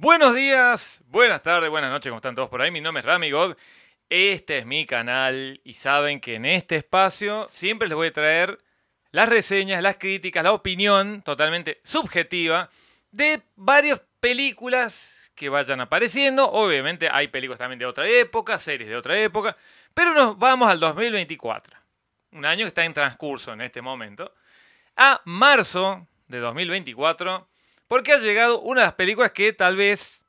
Buenos días, buenas tardes, buenas noches, ¿cómo están todos por ahí? Mi nombre es Rami God, este es mi canal y saben que en este espacio siempre les voy a traer las reseñas, las críticas, la opinión totalmente subjetiva de varias películas que vayan apareciendo. Obviamente hay películas también de otra época, series de otra época, pero nos vamos al 2024, un año que está en transcurso en este momento, a marzo de 2024 porque ha llegado una de las películas que tal vez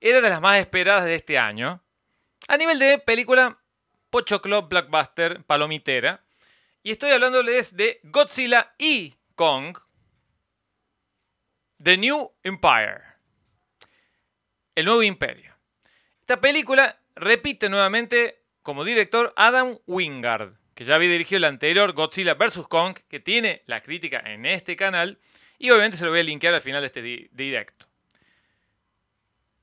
era de las más esperadas de este año. A nivel de película pocho club, blockbuster, palomitera. Y estoy hablándoles de Godzilla y Kong. The New Empire. El nuevo imperio. Esta película repite nuevamente como director Adam Wingard, que ya había dirigido el anterior Godzilla vs. Kong, que tiene la crítica en este canal. Y obviamente se lo voy a linkear al final de este directo.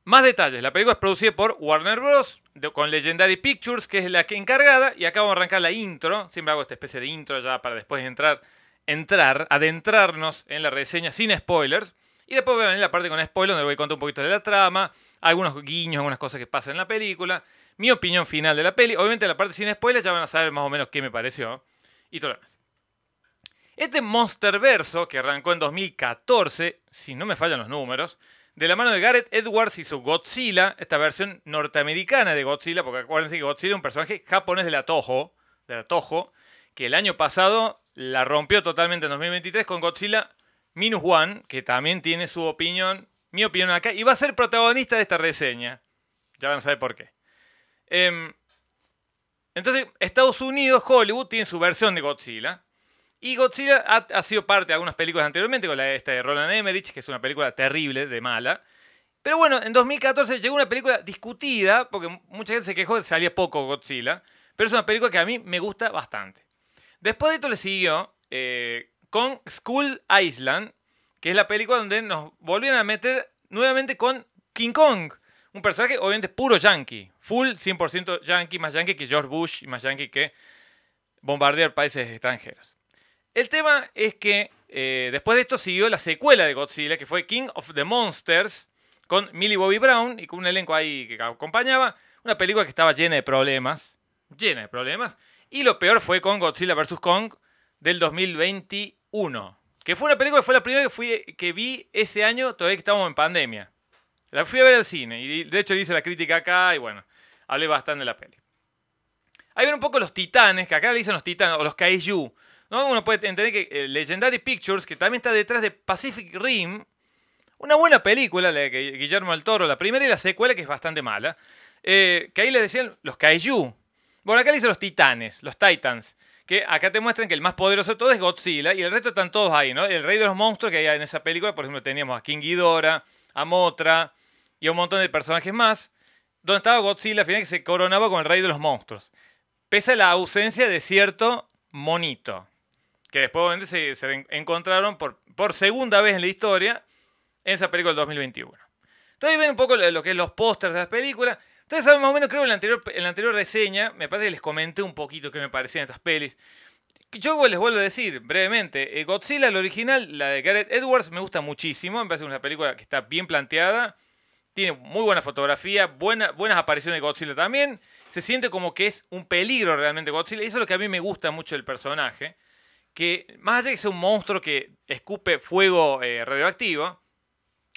Más detalles, la película es producida por Warner Bros. con Legendary Pictures, que es la que encargada, y acá vamos a arrancar la intro, siempre hago esta especie de intro ya para después entrar, entrar, adentrarnos en la reseña sin spoilers, y después voy a venir la parte con spoilers donde voy a contar un poquito de la trama, algunos guiños, algunas cosas que pasan en la película, mi opinión final de la peli, obviamente la parte sin spoilers ya van a saber más o menos qué me pareció, y todo lo demás. Este verso que arrancó en 2014, si no me fallan los números, de la mano de Gareth Edwards y su Godzilla, esta versión norteamericana de Godzilla, porque acuérdense que Godzilla es un personaje japonés de la Toho, de que el año pasado la rompió totalmente en 2023 con Godzilla Minus One, que también tiene su opinión, mi opinión acá, y va a ser protagonista de esta reseña. Ya van a saber por qué. Em, entonces, Estados Unidos, Hollywood, tiene su versión de Godzilla. Y Godzilla ha, sido parte de algunas películas anteriormente, con la esta de este, Roland Emmerich, que es una película terrible, de mala. Pero bueno, en 2014 llegó una película discutida, porque mucha gente se quejó de que salía poco Godzilla, pero es una película que a mí me gusta bastante. Después de esto le siguió con eh, School Island, que es la película donde nos volvieron a meter nuevamente con King Kong, un personaje obviamente puro yankee, full 100% yankee, más yankee que George Bush y más yankee que bombardear países extranjeros. El tema es que eh, después de esto siguió la secuela de Godzilla, que fue King of the Monsters, con Millie Bobby Brown y con un elenco ahí que acompañaba. Una película que estaba llena de problemas. Llena de problemas. Y lo peor fue con Godzilla vs. Kong del 2021. Que fue una película que fue la primera que, fui, que vi ese año, todavía que estábamos en pandemia. La fui a ver al cine y de hecho hice la crítica acá y bueno, hablé bastante de la peli. Ahí ven un poco los titanes, que acá le dicen los titanes, o los kaiju, ¿no? Uno puede entender que Legendary Pictures, que también está detrás de Pacific Rim, una buena película, la de Guillermo del Toro, la primera y la secuela, que es bastante mala, eh, que ahí le decían los Kaiju. Bueno, acá le dicen los Titanes, los Titans, que acá te muestran que el más poderoso de todos es Godzilla y el resto están todos ahí, ¿no? El rey de los monstruos que hay en esa película, por ejemplo, teníamos a King Ghidorah, a Motra y un montón de personajes más, donde estaba Godzilla al final que se coronaba con el rey de los monstruos. Pese a la ausencia de cierto monito que después se, encontraron por, por, segunda vez en la historia en esa película del 2021. Entonces ven un poco lo que es los pósters de las películas. Entonces, más o menos creo que en la, anterior, en la anterior reseña, me parece que les comenté un poquito qué me parecían estas pelis. Yo les vuelvo a decir brevemente, eh, Godzilla, la original, la de Gareth Edwards, me gusta muchísimo, me parece una película que está bien planteada, tiene muy buena fotografía, buenas apariciones de Godzilla también, se siente como que es un peligro realmente Godzilla, y eso es lo que a mí me gusta mucho del personaje que más allá de que sea un monstruo que escupe fuego eh, radioactivo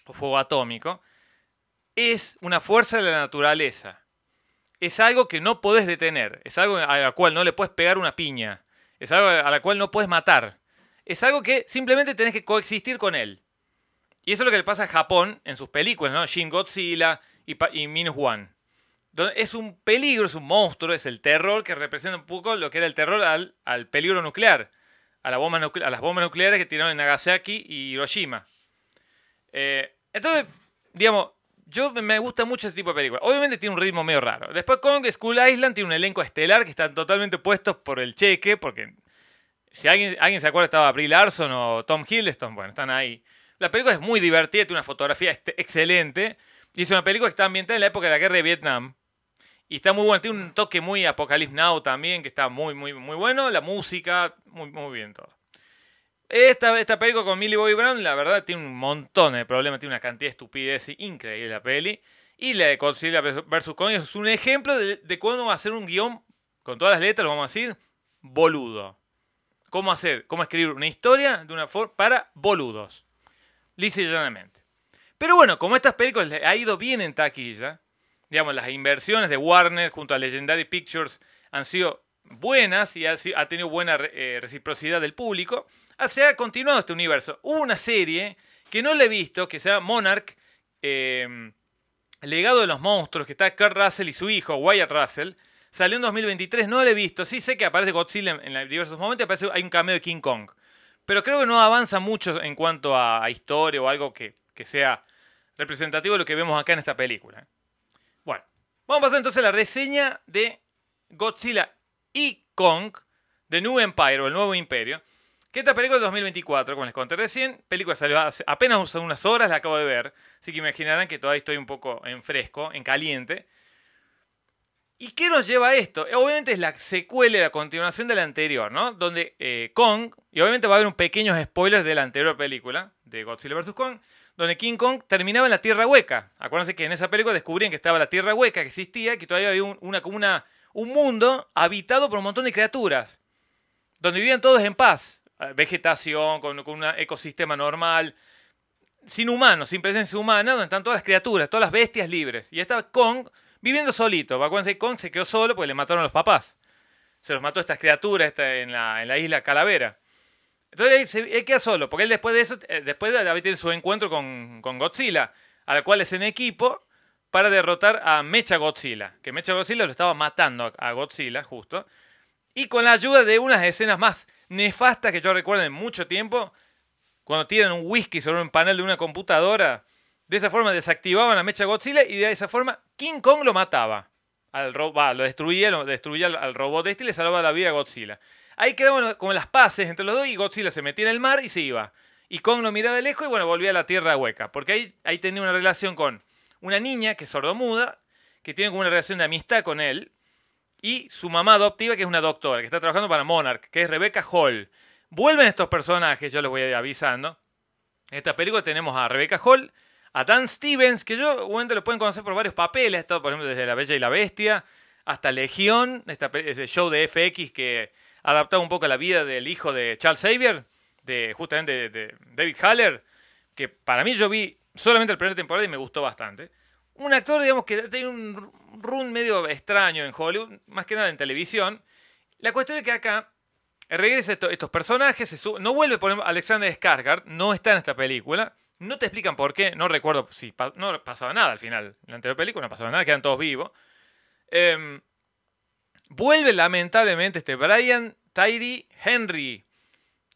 o fuego atómico, es una fuerza de la naturaleza. Es algo que no podés detener, es algo a la cual no le puedes pegar una piña, es algo a la cual no puedes matar, es algo que simplemente tenés que coexistir con él. Y eso es lo que le pasa a Japón en sus películas, ¿no? Shin Godzilla y, Minus One. Es un peligro, es un monstruo, es el terror que representa un poco lo que era el terror al, al peligro nuclear a, las bombas nucleares que tiraron en Nagasaki y Hiroshima. Eh, entonces, digamos, yo me gusta mucho ese tipo de películas. Obviamente tiene un ritmo medio raro. Después Kong School Island tiene un elenco estelar que están totalmente puestos por el cheque, porque si alguien, alguien se acuerda estaba Brie Larson o Tom Hiddleston, bueno, están ahí. La película es muy divertida, tiene una fotografía este, excelente y es una película que está ambientada en la época de la guerra de Vietnam. Y está muy bueno, tiene un toque muy apocalíptico también, que está muy, muy, muy bueno. La música, muy, muy bien todo. Esta, esta película con Millie Bobby Brown, la verdad, tiene un montón de problemas, tiene una cantidad de estupidez increíble la peli. Y la de Godzilla vs. Kong es un ejemplo de, cómo hacer un guión, con todas las letras, vamos a decir, boludo. Cómo hacer, cómo escribir una historia de una forma para boludos. Lice llanamente. Pero bueno, como estas películas ha ido bien en taquilla, digamos, las inversiones de Warner junto a Legendary Pictures han sido buenas y ha, tenido buena eh, reciprocidad del público, ah, se ha continuado este universo. una serie que no la he visto, que se llama Monarch, eh, Legado de los Monstruos, que está Kurt Russell y su hijo, Wyatt Russell. Salió en 2023, no la he visto. Sí sé que aparece Godzilla en, diversos momentos, aparece, hay un cameo de King Kong. Pero creo que no avanza mucho en cuanto a, historia o algo que sea representativo de lo que vemos acá en esta película. Bueno, vamos a pasar entonces a la reseña de Godzilla y Kong, The New Empire o El Nuevo Imperio. Que esta película es de 2024, como les conté recién. Película salió hace apenas unas horas, la acabo de ver. Así que imaginarán que todavía estoy un poco en fresco, en caliente. ¿Y qué nos lleva a esto? Obviamente es la secuela, la continuación de la anterior, ¿no? Donde eh, Kong, y obviamente va a haber un pequeño spoiler de la anterior película, de Godzilla vs. Kong, donde King Kong terminaba en la Tierra Hueca. Acuérdense que en esa película descubrían que estaba la Tierra Hueca, que existía, que todavía había un, una, comuna, un mundo habitado por un montón de criaturas, donde vivían todos en paz, ah, vegetación, con, un ecosistema normal, sin humanos, sin presencia humana, donde están todas las criaturas, todas las bestias libres. Y estaba Kong viviendo solito. Acuérdense que Kong se quedó solo porque le mataron a los papás. Se los mató a estas criaturas en la isla Calavera. Entonces él, queda solo, porque él después de eso, eh, después de haber tenido su encuentro con, con Godzilla, al cual es en equipo para derrotar a Mecha Godzilla, que Mecha Godzilla lo estaba matando a Godzilla justo, y con la ayuda de unas escenas más nefastas que yo recuerdo en mucho tiempo, cuando tiran un whisky sobre un panel de una computadora, de esa forma desactivaban a Mecha Godzilla y de esa forma King Kong lo mataba. Al lo destruía, lo destruía al, al robot este y le salvaba la vida a Godzilla. Ahí quedaban como las paces entre los dos y Godzilla se metía en el mar y se iba. Y Kong lo miraba de lejos y bueno, volvía a la tierra hueca. Porque ahí, tenía una relación con una niña que es sordomuda, que tiene como una relación de amistad con él. Y su mamá adoptiva, que es una doctora, que está trabajando para Monarch, que es Rebecca Hall. Vuelven estos personajes, yo les voy avisando. En esta película tenemos a Rebecca Hall, a Dan Stevens, que yo bueno lo pueden conocer por varios papeles, todo, por ejemplo, desde La Bella y la Bestia hasta Legión, este show de FX que adaptado un poco a la vida del hijo de Charles Xavier, de justamente de, David Haller, que para mí yo vi solamente la primera temporada y me gustó bastante. Un actor, digamos, que tiene un run medio extraño en Hollywood, más que nada en televisión. La cuestión es que acá regresa estos personajes, no vuelve, por ejemplo, Alexander Skarsgård, no está en esta película. No te explican por qué, no recuerdo si no pasaba nada al final. En la anterior película no pasaba nada, quedan todos vivos. Eh, Vuelve lamentablemente este Brian Tyree Henry,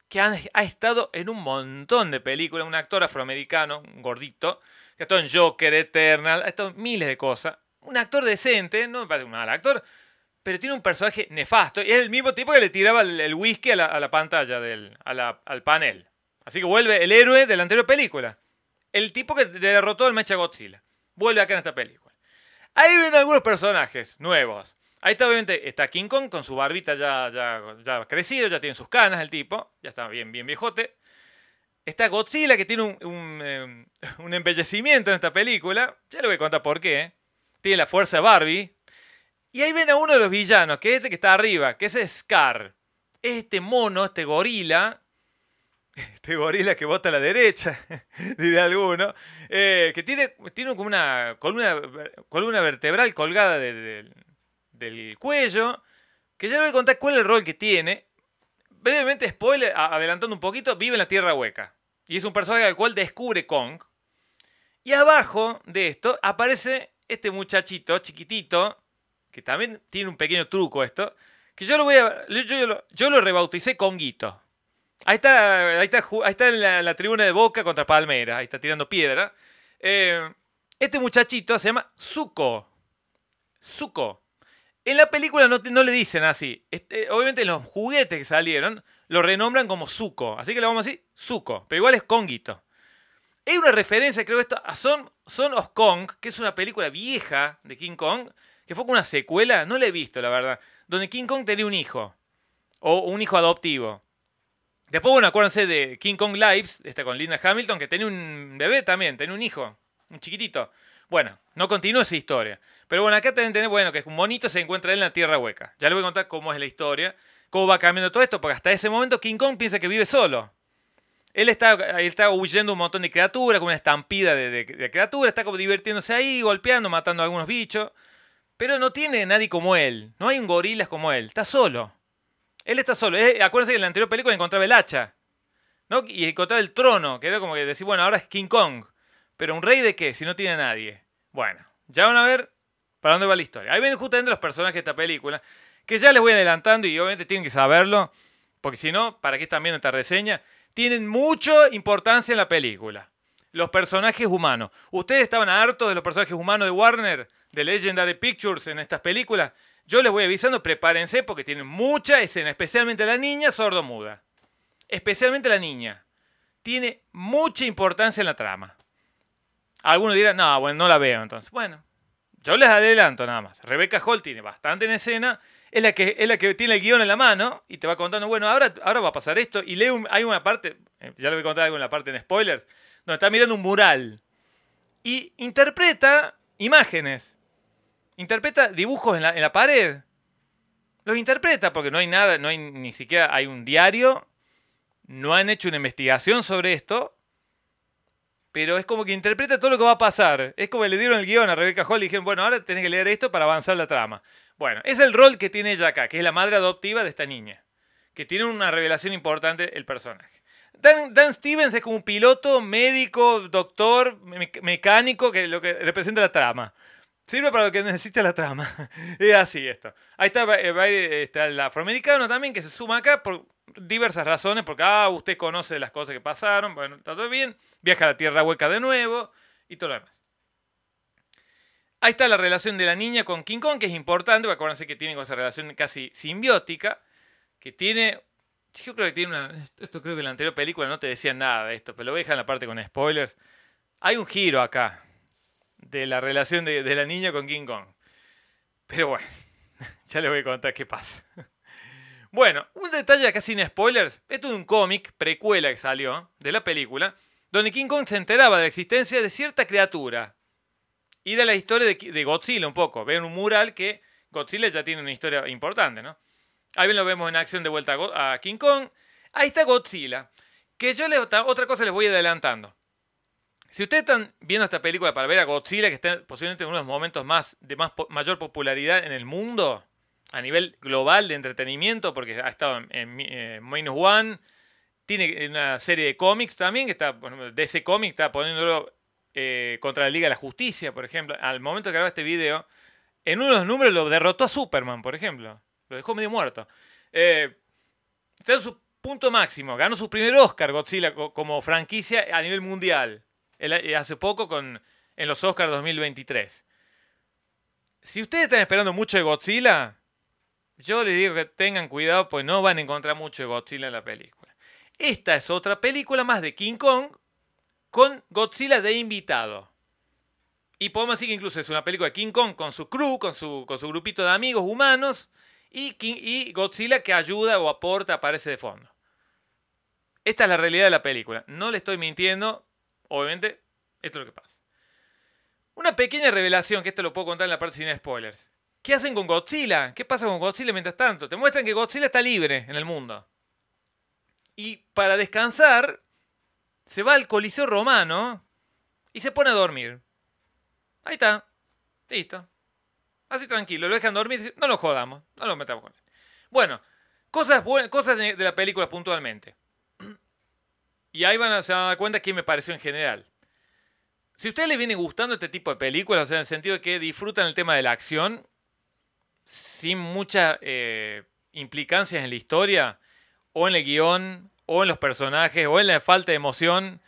que ha, estado en un montón de películas, un actor afroamericano, gordito, que ha estado en Joker, Eternal, ha estado en miles de cosas. Un actor decente, no me parece un mal actor, pero tiene un personaje nefasto y es el mismo tipo que le tiraba el, whisky a la, pantalla, al panel. Así que vuelve el héroe de la anterior película. El tipo que derrotó al Mecha Godzilla. Vuelve acá en esta película. Ahí vienen algunos personajes nuevos. Ahí está, obviamente, está King Kong con su barbita ya, ya, ya crecido, ya tiene sus canas el tipo, ya está bien, bien viejote. Está Godzilla, que tiene un, em, embellecimiento en esta película. Ya le voy a contar por qué. ¿eh? Tiene la fuerza de Barbie. Y ahí ven a uno de los villanos, que es este que está arriba, que es Scar. este mono, este gorila. Este gorila que bota a la derecha, diré alguno. Eh, que tiene, tiene como una columna, columna vertebral colgada de del cuello, que ya le voy a contar cuál es el rol que tiene. Brevemente, spoiler, adelantando un poquito, vive en la Tierra Hueca. Y es un personaje al cual descubre Kong. Y abajo de esto aparece este muchachito chiquitito, que también tiene un pequeño truco esto, que yo lo voy a, yo, rebauticé Conguito. Ahí está, está, en la, tribuna de Boca contra Palmera, ahí está tirando piedra. Eh, este muchachito se llama Zuko. Zuko. En la película no, le dicen así. Este, obviamente los juguetes que salieron lo renombran como Zuko. Así que lo vamos a decir Zuko. Pero igual es Konguito. Hay una referencia, creo esto, a Son, Son of Kong, que es una película vieja de King Kong, que fue con una secuela, no la he visto, la verdad, donde King Kong tenía un hijo. O un hijo adoptivo. Después, bueno, acuérdense de King Kong Lives, esta con Linda Hamilton, que tiene un bebé también, tenía un hijo, un chiquitito. Bueno, no continúa esa historia. Pero bueno, acá tenés tener bueno, que un monito se encuentra en la tierra hueca. Ya le voy a contar cómo es la historia, cómo va cambiando todo esto, porque hasta ese momento King Kong piensa que vive solo. Él está, ahí está huyendo un montón de criaturas, con una estampida de, de, criaturas, está como divirtiéndose ahí, golpeando, matando a algunos bichos. Pero no tiene nadie como él, no hay un gorila como él, está solo. Él está solo. Acuérdense que en la anterior película encontraba el hacha. ¿no? Y encontraba el trono, que era como que decir, bueno, ahora es King Kong. Pero un rey de qué, si no tiene nadie. Bueno, ya van a ver para dónde va la historia. Ahí ven justamente los personajes de esta película, que ya les voy adelantando y obviamente tienen que saberlo, porque si no, ¿para qué están viendo esta reseña? Tienen mucha importancia en la película. Los personajes humanos. ¿Ustedes estaban hartos de los personajes humanos de Warner, de Legendary Pictures en estas películas? Yo les voy avisando, prepárense porque tienen mucha escena, especialmente la niña sordomuda. Especialmente la niña. Tiene mucha importancia en la trama. Algunos dirán, no, bueno, no la veo entonces. Bueno, yo les adelanto nada más. Rebeca Hall tiene bastante en escena. Es la, que, es la que tiene el guión en la mano y te va contando, bueno, ahora, ahora va a pasar esto. Y leo, hay una parte, eh, ya le voy a contar algo en la parte en spoilers, donde está mirando un mural y interpreta imágenes. Interpreta dibujos en la, pared. Los interpreta porque no hay nada, no hay ni siquiera hay un diario. No han hecho una investigación sobre esto pero es como que interpreta todo lo que va a pasar. Es como le dieron el guión a Rebecca Hall y dijeron, bueno, ahora tenés que leer esto para avanzar la trama. Bueno, es el rol que tiene ella acá, que es la madre adoptiva de esta niña, que tiene una revelación importante el personaje. Dan, Dan Stevens es como un piloto, médico, doctor, mecánico, que lo que representa la trama. Sirve para lo que necesita la trama. es así esto. Ahí está, eh, eh, está el afroamericano también, que se suma acá por diversas razones, porque ah, usted conoce las cosas que pasaron, bueno, está todo bien, viaja a la Tierra Hueca de nuevo y todo lo demás. Ahí está la relación de la niña con King Kong, que es importante, porque acuérdense que tiene esa relación casi simbiótica, que tiene... Yo creo que tiene una... Esto creo que en la anterior película no te decía nada de esto, pero lo voy a dejar en la parte con spoilers. Hay un giro acá de la relación de, de la niña con King Kong. Pero bueno, ya les voy a contar qué pasa. Bueno, un detalle acá sin spoilers. Esto es un cómic, precuela que salió, de la película, donde King Kong se enteraba de la existencia de cierta criatura. Y de la historia de, Godzilla un poco. Ven un mural que Godzilla ya tiene una historia importante, ¿no? Ahí lo vemos en acción de vuelta a, King Kong. Ahí está Godzilla. Que yo le, otra cosa les voy adelantando. Si ustedes están viendo esta película para ver a Godzilla, que está posiblemente en uno de los momentos más, de más, mayor popularidad en el mundo, a nivel global de entretenimiento, porque ha estado en, eh, Minus One, tiene una serie de cómics también, que está, de ese cómic está poniéndolo eh, contra la Liga de la Justicia, por ejemplo. Al momento que grabar este video, en uno de los números lo derrotó a Superman, por ejemplo. Lo dejó medio muerto. Eh, está en su punto máximo. Ganó su primer Oscar Godzilla como franquicia a nivel mundial. hace poco con, en los Oscars 2023. Si ustedes están esperando mucho de Godzilla, yo les digo que tengan cuidado, pues no van a encontrar mucho de Godzilla en la película. Esta es otra película más de King Kong con Godzilla de invitado. Y podemos decir que incluso es una película de King Kong con su crew, con su, grupito de amigos humanos y, King, y Godzilla que ayuda o aporta, aparece de fondo. Esta es la realidad de la película. No le estoy mintiendo. Obviamente, esto es lo que pasa. Una pequeña revelación, que esto lo puedo contar en la parte sin spoilers. ¿Qué hacen con Godzilla? ¿Qué pasa con Godzilla mientras tanto? Te muestran que Godzilla está libre en el mundo. Y para descansar, se va al Coliseo Romano y se pone a dormir. Ahí está. Listo. Así tranquilo, lo dejan dormir, no lo jodamos, no lo metamos con él. Bueno, cosas, cosas de la película puntualmente. Y ahí van a, se van a dar cuenta qué me pareció en general. Si a ustedes les viene gustando este tipo de películas, o sea, en el sentido de que disfrutan el tema de la acción, sin muchas eh, implicancias en la historia, o en el guión, o en los personajes, o en la falta de emoción,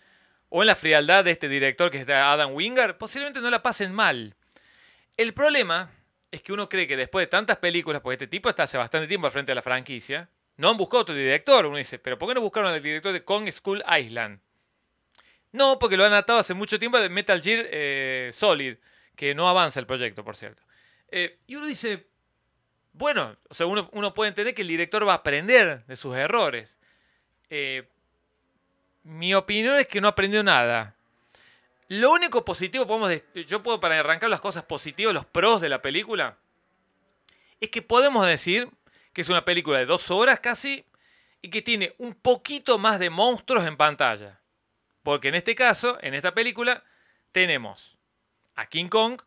o en la frialdad de este director que es Adam Wingard, posiblemente no la pasen mal. El problema es que uno cree que después de tantas películas, porque este tipo está hace bastante tiempo al frente de la franquicia, no han buscado otro director. Uno dice, ¿pero por qué no buscaron al director de Kong School Island? No, porque lo han atado hace mucho tiempo al Metal Gear eh, Solid, que no avanza el proyecto, por cierto. Eh, y uno dice, bueno, uno, puede entender que el director va a aprender de sus errores. Eh, mi opinión es que no aprendió nada. Lo único positivo, podemos, yo puedo para arrancar las cosas positivas, los pros de la película, es que podemos decir que es una película de dos horas casi y que tiene un poquito más de monstruos en pantalla. Porque en este caso, en esta película, tenemos a King Kong,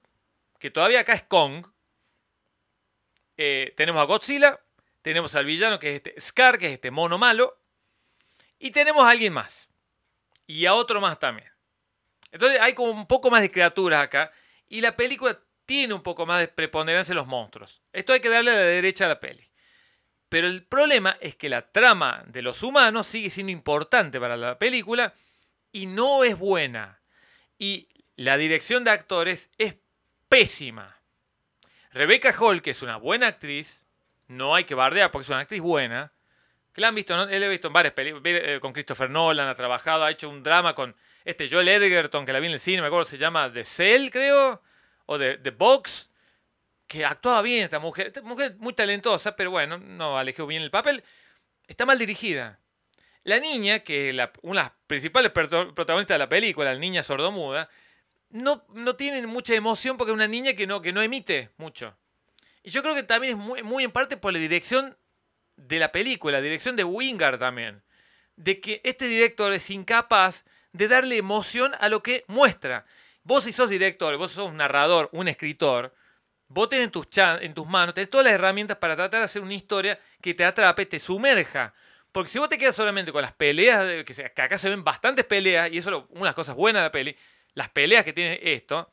que todavía acá es Kong, eh, tenemos a Godzilla, tenemos al villano que es este Scar, que es este mono malo, y tenemos a alguien más, y a otro más también. Entonces hay como un poco más de criaturas acá, y la película tiene un poco más de preponderancia en los monstruos. Esto hay que darle a la derecha a la peli. Pero el problema es que la trama de los humanos sigue siendo importante para la película y no es buena. Y la dirección de actores es pésima. Rebecca Hall, que es una buena actriz, no hay que bardear porque es una actriz buena, que la han visto, visto en varias películas, eh, con Christopher Nolan ha trabajado, ha hecho un drama con este Joel Edgerton, que la vi en el cine, me acuerdo, se llama The Cell, creo, o The, Box, que actuaba bien esta mujer, esta mujer muy talentosa, pero bueno, no alejó bien el papel, está mal dirigida. La niña, que es una de las principales protagonistas de la película, la niña sordomuda, no, tienen mucha emoción porque es una niña que no, que no emite mucho. Y yo creo que también es muy, en parte por la dirección de la película, la dirección de Wingard también. De que este director es incapaz de darle emoción a lo que muestra. Vos si sos director, vos sos un narrador, un escritor, vos tenés en tus, en tus manos, tenés todas las herramientas para tratar de hacer una historia que te atrape, te sumerja. Porque si vos te quedas solamente con las peleas, que, acá se ven bastantes peleas, y eso es una de las cosas buenas de la peli, las peleas que tiene esto,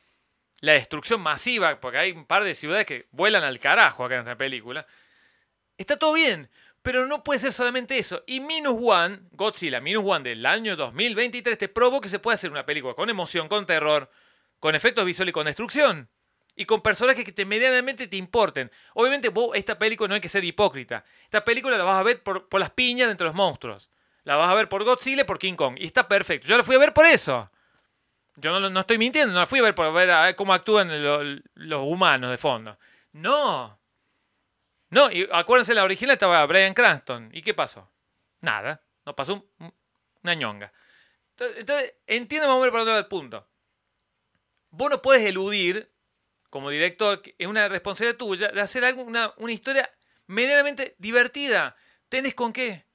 la destrucción masiva, porque hay un par de ciudades que vuelan al carajo acá en esta película, está todo bien. Pero no puede ser solamente eso. Y Minus One, Godzilla Minus One del año 2023, te probó que se puede hacer una película con emoción, con terror, con efectos visuales y con destrucción. Y con personajes que te medianamente te importen. Obviamente, esta película no hay que ser hipócrita. Esta película la vas a ver por, por las piñas entre los monstruos. La vas a ver por Godzilla y por King Kong. Y está perfecto. Yo la fui a ver por eso. Yo no, estoy mintiendo, no fui a ver para ver, a ver cómo actúan los, humanos de fondo. No. No, y acuérdense, la original estaba Brian Cranston. ¿Y qué pasó? Nada. no pasó una ñonga. Entonces, entiendo vamos a menos para dónde va el punto. Vos no puedes eludir, como director, es una responsabilidad tuya, de hacer alguna, una historia medianamente divertida. ¿Tenés con qué?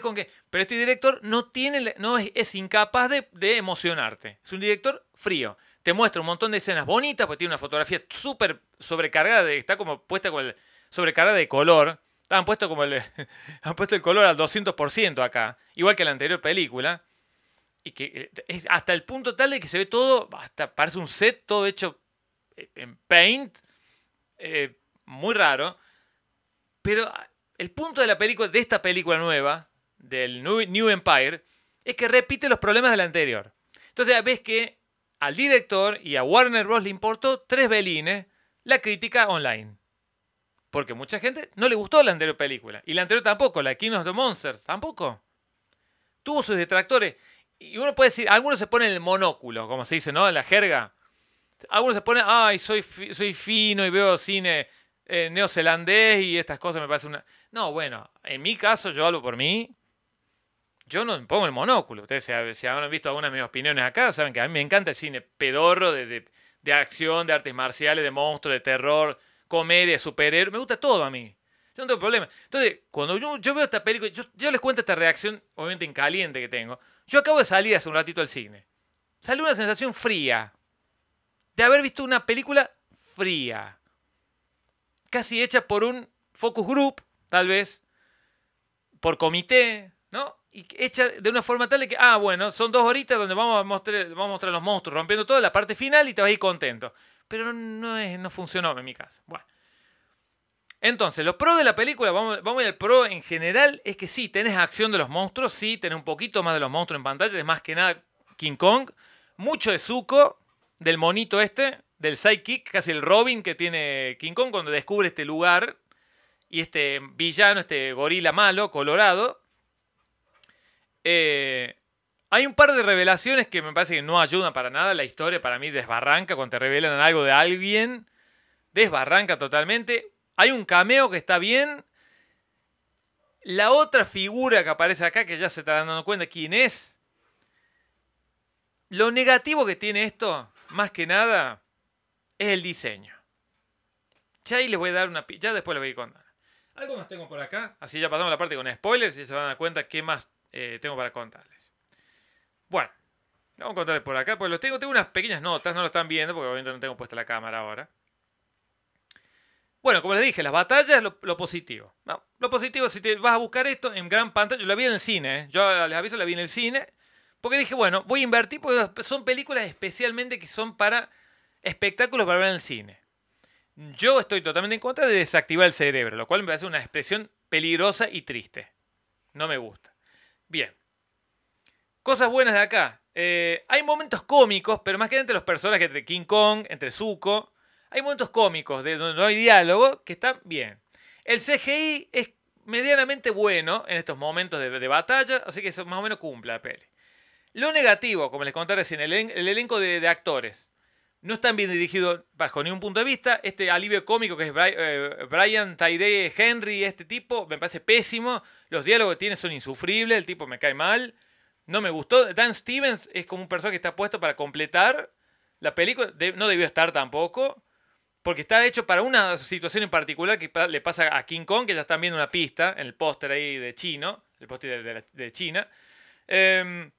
con qué. Pero este director no tiene, no es, incapaz de, emocionarte. Es un director frío. Te muestra un montón de escenas bonitas, porque tiene una fotografía súper sobrecargada, está como puesta con el, sobrecargada de color. Han puesto, como el, han puesto el color al 200% acá, igual que la anterior película. Y que eh, hasta el punto tal de que se ve todo, hasta parece un set todo hecho eh, en paint, eh, muy raro. Pero ah, el punto de la película, de esta película nueva, del New Empire es que repite los problemas de la anterior. Entonces ves que al director y a Warner Bros. le importó tres belines la crítica online. Porque mucha gente no le gustó la anterior película. Y la anterior tampoco, la King of the Monsters tampoco. Tuvo sus detractores. Y uno puede decir, algunos se ponen el monóculo, como se dice, ¿no? En la jerga. Algunos se ponen, ay, soy, soy fino y veo cine eh, neozelandés y estas cosas me parecen... una... No, bueno, en mi caso, yo hablo por mí yo no pongo el monóculo. Ustedes, si han visto algunas de mis opiniones acá, saben que a mí me encanta el cine pedorro de, acción, de artes marciales, de monstruos, de terror, comedia, superhéroe. Me gusta todo a mí. Yo no tengo problema. Entonces, cuando yo, veo esta película, yo, les cuento esta reacción, obviamente incaliente que tengo. Yo acabo de salir hace un ratito al cine. Salió una sensación fría. De haber visto una película fría. Casi hecha por un focus group, tal vez. Por comité, ¿no? y hecha de una forma tal de que, ah, bueno, son dos horitas donde vamos a mostrar, vamos a mostrar los monstruos, rompiendo toda la parte final y te vas a ir contento. Pero no, es, no funcionó en mi casa. Bueno. Entonces, los pros de la película, vamos, vamos a ir al pro en general, es que sí, tenés acción de los monstruos, sí, tenés un poquito más de los monstruos en pantalla, es más que nada King Kong, mucho de Zuko, del monito este, del sidekick, casi el Robin que tiene King Kong cuando descubre este lugar y este villano, este gorila malo, colorado, eh, hay un par de revelaciones que me parece que no ayudan para nada. La historia para mí desbarranca cuando te revelan algo de alguien. Desbarranca totalmente. Hay un cameo que está bien. La otra figura que aparece acá, que ya se están dando cuenta quién es. Lo negativo que tiene esto, más que nada, es el diseño. Ya ahí les voy a dar una... Ya después les voy a contar. Algo más tengo por acá. Así ya pasamos la parte con spoilers y se van a dar cuenta qué más eh, tengo para contarles. Bueno, vamos a contarles por acá, pues los tengo, tengo unas pequeñas notas, no lo están viendo porque obviamente no tengo puesta la cámara ahora. Bueno, como les dije, las batallas, lo, positivo. lo positivo, si te vas a buscar esto en gran pantalla, yo la vi en el cine, ¿eh? yo eh, les aviso, la vi en el cine, porque dije, bueno, voy a invertir porque son películas especialmente que son para espectáculos para ver en el cine. Yo estoy totalmente en contra de desactivar el cerebro, lo cual me hace una expresión peligrosa y triste. No me gusta. Bien. Cosas buenas de acá. Eh, hay momentos cómicos, pero más que entre los personajes, entre King Kong, entre Zuko. Hay momentos cómicos de donde no hay diálogo que están bien. El CGI es medianamente bueno en estos momentos de, batalla, así que eso más o menos cumple la peli. Lo negativo, como les contaré recién, el, el elenco de, de actores no están bien dirigido bajo ningún punto de vista. Este alivio cómico que es eh, Brian, Tyree Henry, este tipo, me parece pésimo. Los diálogos que tiene son insufribles, el tipo me cae mal. No me gustó. Dan Stevens es como un personaje que está puesto para completar la película. no debió estar tampoco. Porque está hecho para una situación en particular que le pasa a King Kong, que ya están viendo una pista en el póster ahí de chino, el póster de, China. Em,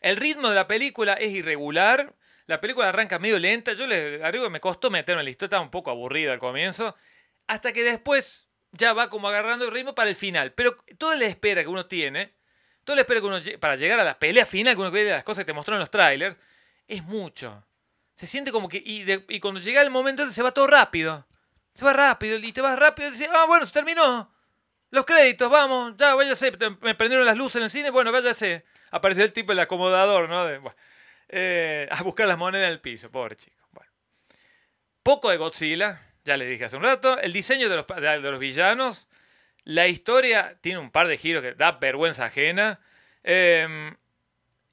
el ritmo de la película es irregular, la película arranca medio lenta. Yo les arriba me costó meterme en la historia, estaba un poco aburrida al comienzo. Hasta que después ya va como agarrando el ritmo para el final. Pero toda la espera que uno tiene, toda la espera que uno para llegar a la pelea final, que uno ve las cosas que te mostró en los trailers, es mucho. Se siente como que. Y, cuando llega el momento, se va todo rápido. Se va rápido y te vas rápido y dices, ah, bueno, se terminó. Los créditos, vamos, ya váyase. Me prendieron las luces en el cine, bueno, váyase. Apareció el tipo, el acomodador, ¿no? bueno. Eh, a buscar las monedas en el piso, pobre chico. Poco de Godzilla, ya le dije hace un rato. El diseño de los, de, los villanos. La historia tiene un par de giros que da vergüenza ajena. Em,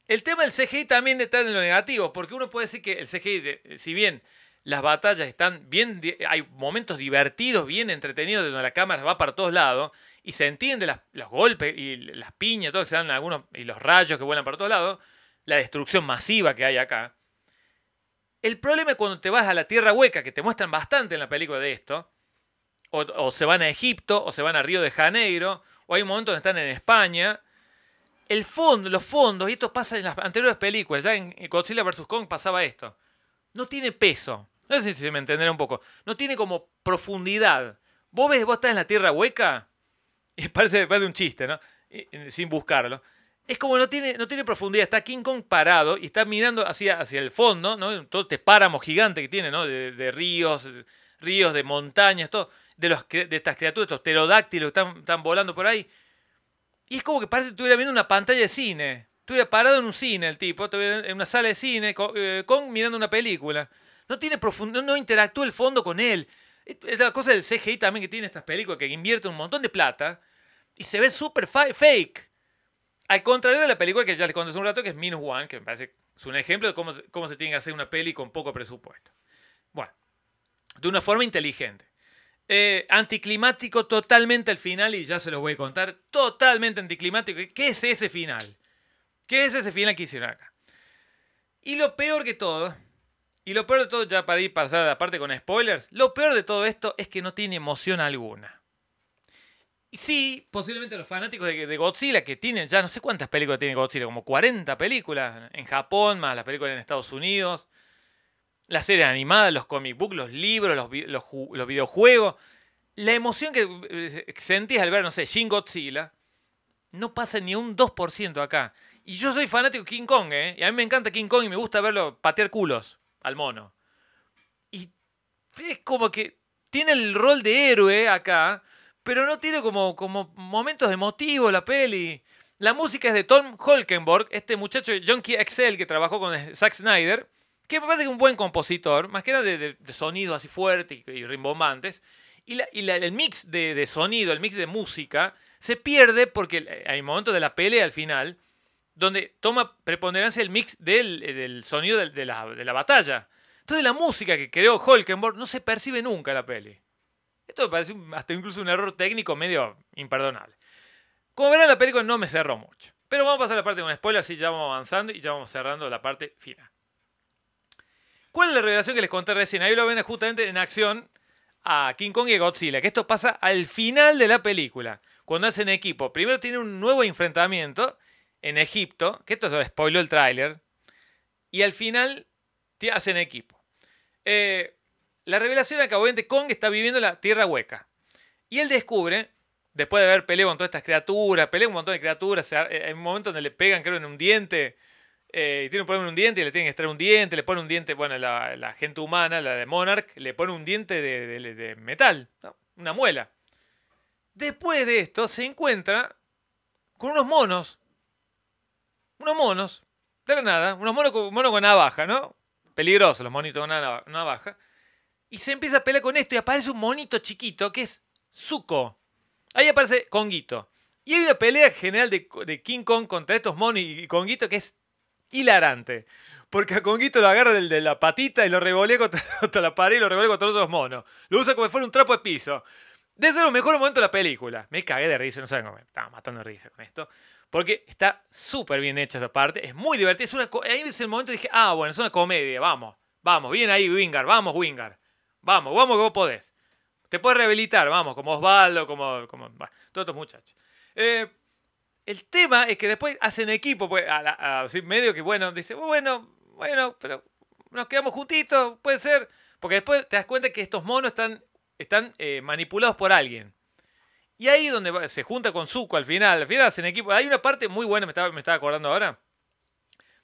el tema del CGI también está en lo negativo, porque uno puede decir que el CGI, si bien las batallas están bien, hay momentos divertidos, bien entretenidos, donde la cámara va para todos lados, y se entiende los golpes y las piñas, algunos, y los rayos que vuelan para todos lados, la destrucción masiva que hay acá. El problema es cuando te vas a la Tierra Hueca, que te muestran bastante en la película de esto, o, se van a Egipto, o se van a Río de Janeiro, o hay momentos donde están en España. El fondo, los fondos, y esto pasa en las anteriores películas, ya en Godzilla vs. Kong pasaba esto. No tiene peso. No sé si se me entenderá un poco. No tiene como profundidad. Vos ves, vos estás en la Tierra Hueca, y parece, parece un chiste, ¿no? sin buscarlo es como no tiene, no tiene profundidad. Está King Kong parado y está mirando hacia, hacia el fondo, ¿no? Todo este páramo gigante que tiene, ¿no? De, ríos, ríos, de montañas, todo. De, los, de estas criaturas, estos pterodáctilos que están, están volando por ahí. Y es como que parece que estuviera viendo una pantalla de cine. Estuviera parado en un cine el tipo, en una sala de cine, con, eh, mirando una película. No tiene profundidad, no interactúa el fondo con él. Es la cosa del CGI también que tiene estas películas, que invierte un montón de plata y se ve súper fake. Al contrario de la película que ya les conté hace un rato, que es Minus One, que me parece es un ejemplo de cómo, se tiene que hacer una peli con poco presupuesto. Bueno, de una forma inteligente. Eh, anticlimático totalmente al final, y ya se los voy a contar, totalmente anticlimático. ¿Qué es ese final? ¿Qué es ese final que hicieron acá? Y lo peor que todo, y lo peor de todo, ya para ir pasar a la parte con spoilers, lo peor de todo esto es que no tiene emoción alguna sí, posiblemente los fanáticos de, Godzilla, que tienen ya no sé cuántas películas tiene Godzilla, como 40 películas en Japón, más las películas en Estados Unidos, las series animadas, los comic books, los libros, los, videojuegos. La emoción que eh, sentís al ver, no sé, Shin Godzilla, no pasa ni un 2% acá. Y yo soy fanático de King Kong, ¿eh? Y a mí me encanta King Kong y me gusta verlo patear culos al mono. Y es como que tiene el rol de héroe acá, pero no tiene como, como momentos motivo la peli. La música es de Tom Holkenborg, este muchacho Junkie Excel que trabajó con Zack Snyder, que parece que es un buen compositor, más que nada de, sonido así fuerte y, rimbombantes. Y, el mix de, sonido, el mix de música, se pierde porque hay momentos de la pelea al final donde toma preponderancia el mix del, eh, sonido de, la, batalla. Entonces la música que creó Holkenborg no se percibe nunca en la peli. Esto me parece hasta incluso un error técnico medio imperdonable. Como verán, la película no me cerró mucho. Pero vamos a pasar a la parte de con spoiler. así ya vamos avanzando y ya vamos cerrando la parte final. ¿Cuál es la revelación que les conté recién? Ahí lo ven justamente en acción a King Kong y Godzilla, que esto pasa al final de la película, cuando hacen equipo. Primero tienen un nuevo enfrentamiento en Egipto, que esto se spoiló el tráiler, y al final hacen equipo. Eh, la revelación acabó que Kong está viviendo la Tierra Hueca. Y él descubre, después de haber peleado con todas estas criaturas, pelea con un montón de criaturas, en eh, un momento donde le pegan, creo, en un diente, eh, y tiene un problema en un diente, y le tienen que extraer un diente, le pone un diente, bueno, la, gente humana, la de Monarch, le pone un diente de, metal, una muela. Después de esto se encuentra con unos monos, unos monos, de nada, unos monos con, navaja, ¿no? Peligrosos los monitos con navaja y se empieza a pelear con esto y aparece un monito chiquito que es Zuko. Ahí aparece Conguito. Y hay una pelea general de, King Kong contra estos monos y Conguito que es hilarante. Porque a Conguito lo agarra de la patita y lo revolea contra, la pared y lo revolea contra los otros monos. Lo usa como si fuera un trapo de piso. De eso es el mejor momento de la película. Me cagué de risa, no saben cómo me estaba matando de risa con esto. Porque está súper bien hecha esa parte. Es muy divertida. Es una, ahí es el momento que dije, ah, bueno, es una comedia. Vamos, vamos, bien ahí, Wingard, vamos, Wingard. Vamos, vamos que vos podés. Te puedes rehabilitar, vamos, como Osvaldo, como, como todos estos muchachos. Eh, el tema es que después hacen equipo, pues, medio que bueno, dice, bueno, bueno, pero nos quedamos juntitos, puede ser. Porque después te das cuenta que estos monos están, están eh, manipulados por alguien. Y ahí donde se junta con Zuko al final, al final hacen equipo. Hay una parte muy buena, me estaba, acordando ahora,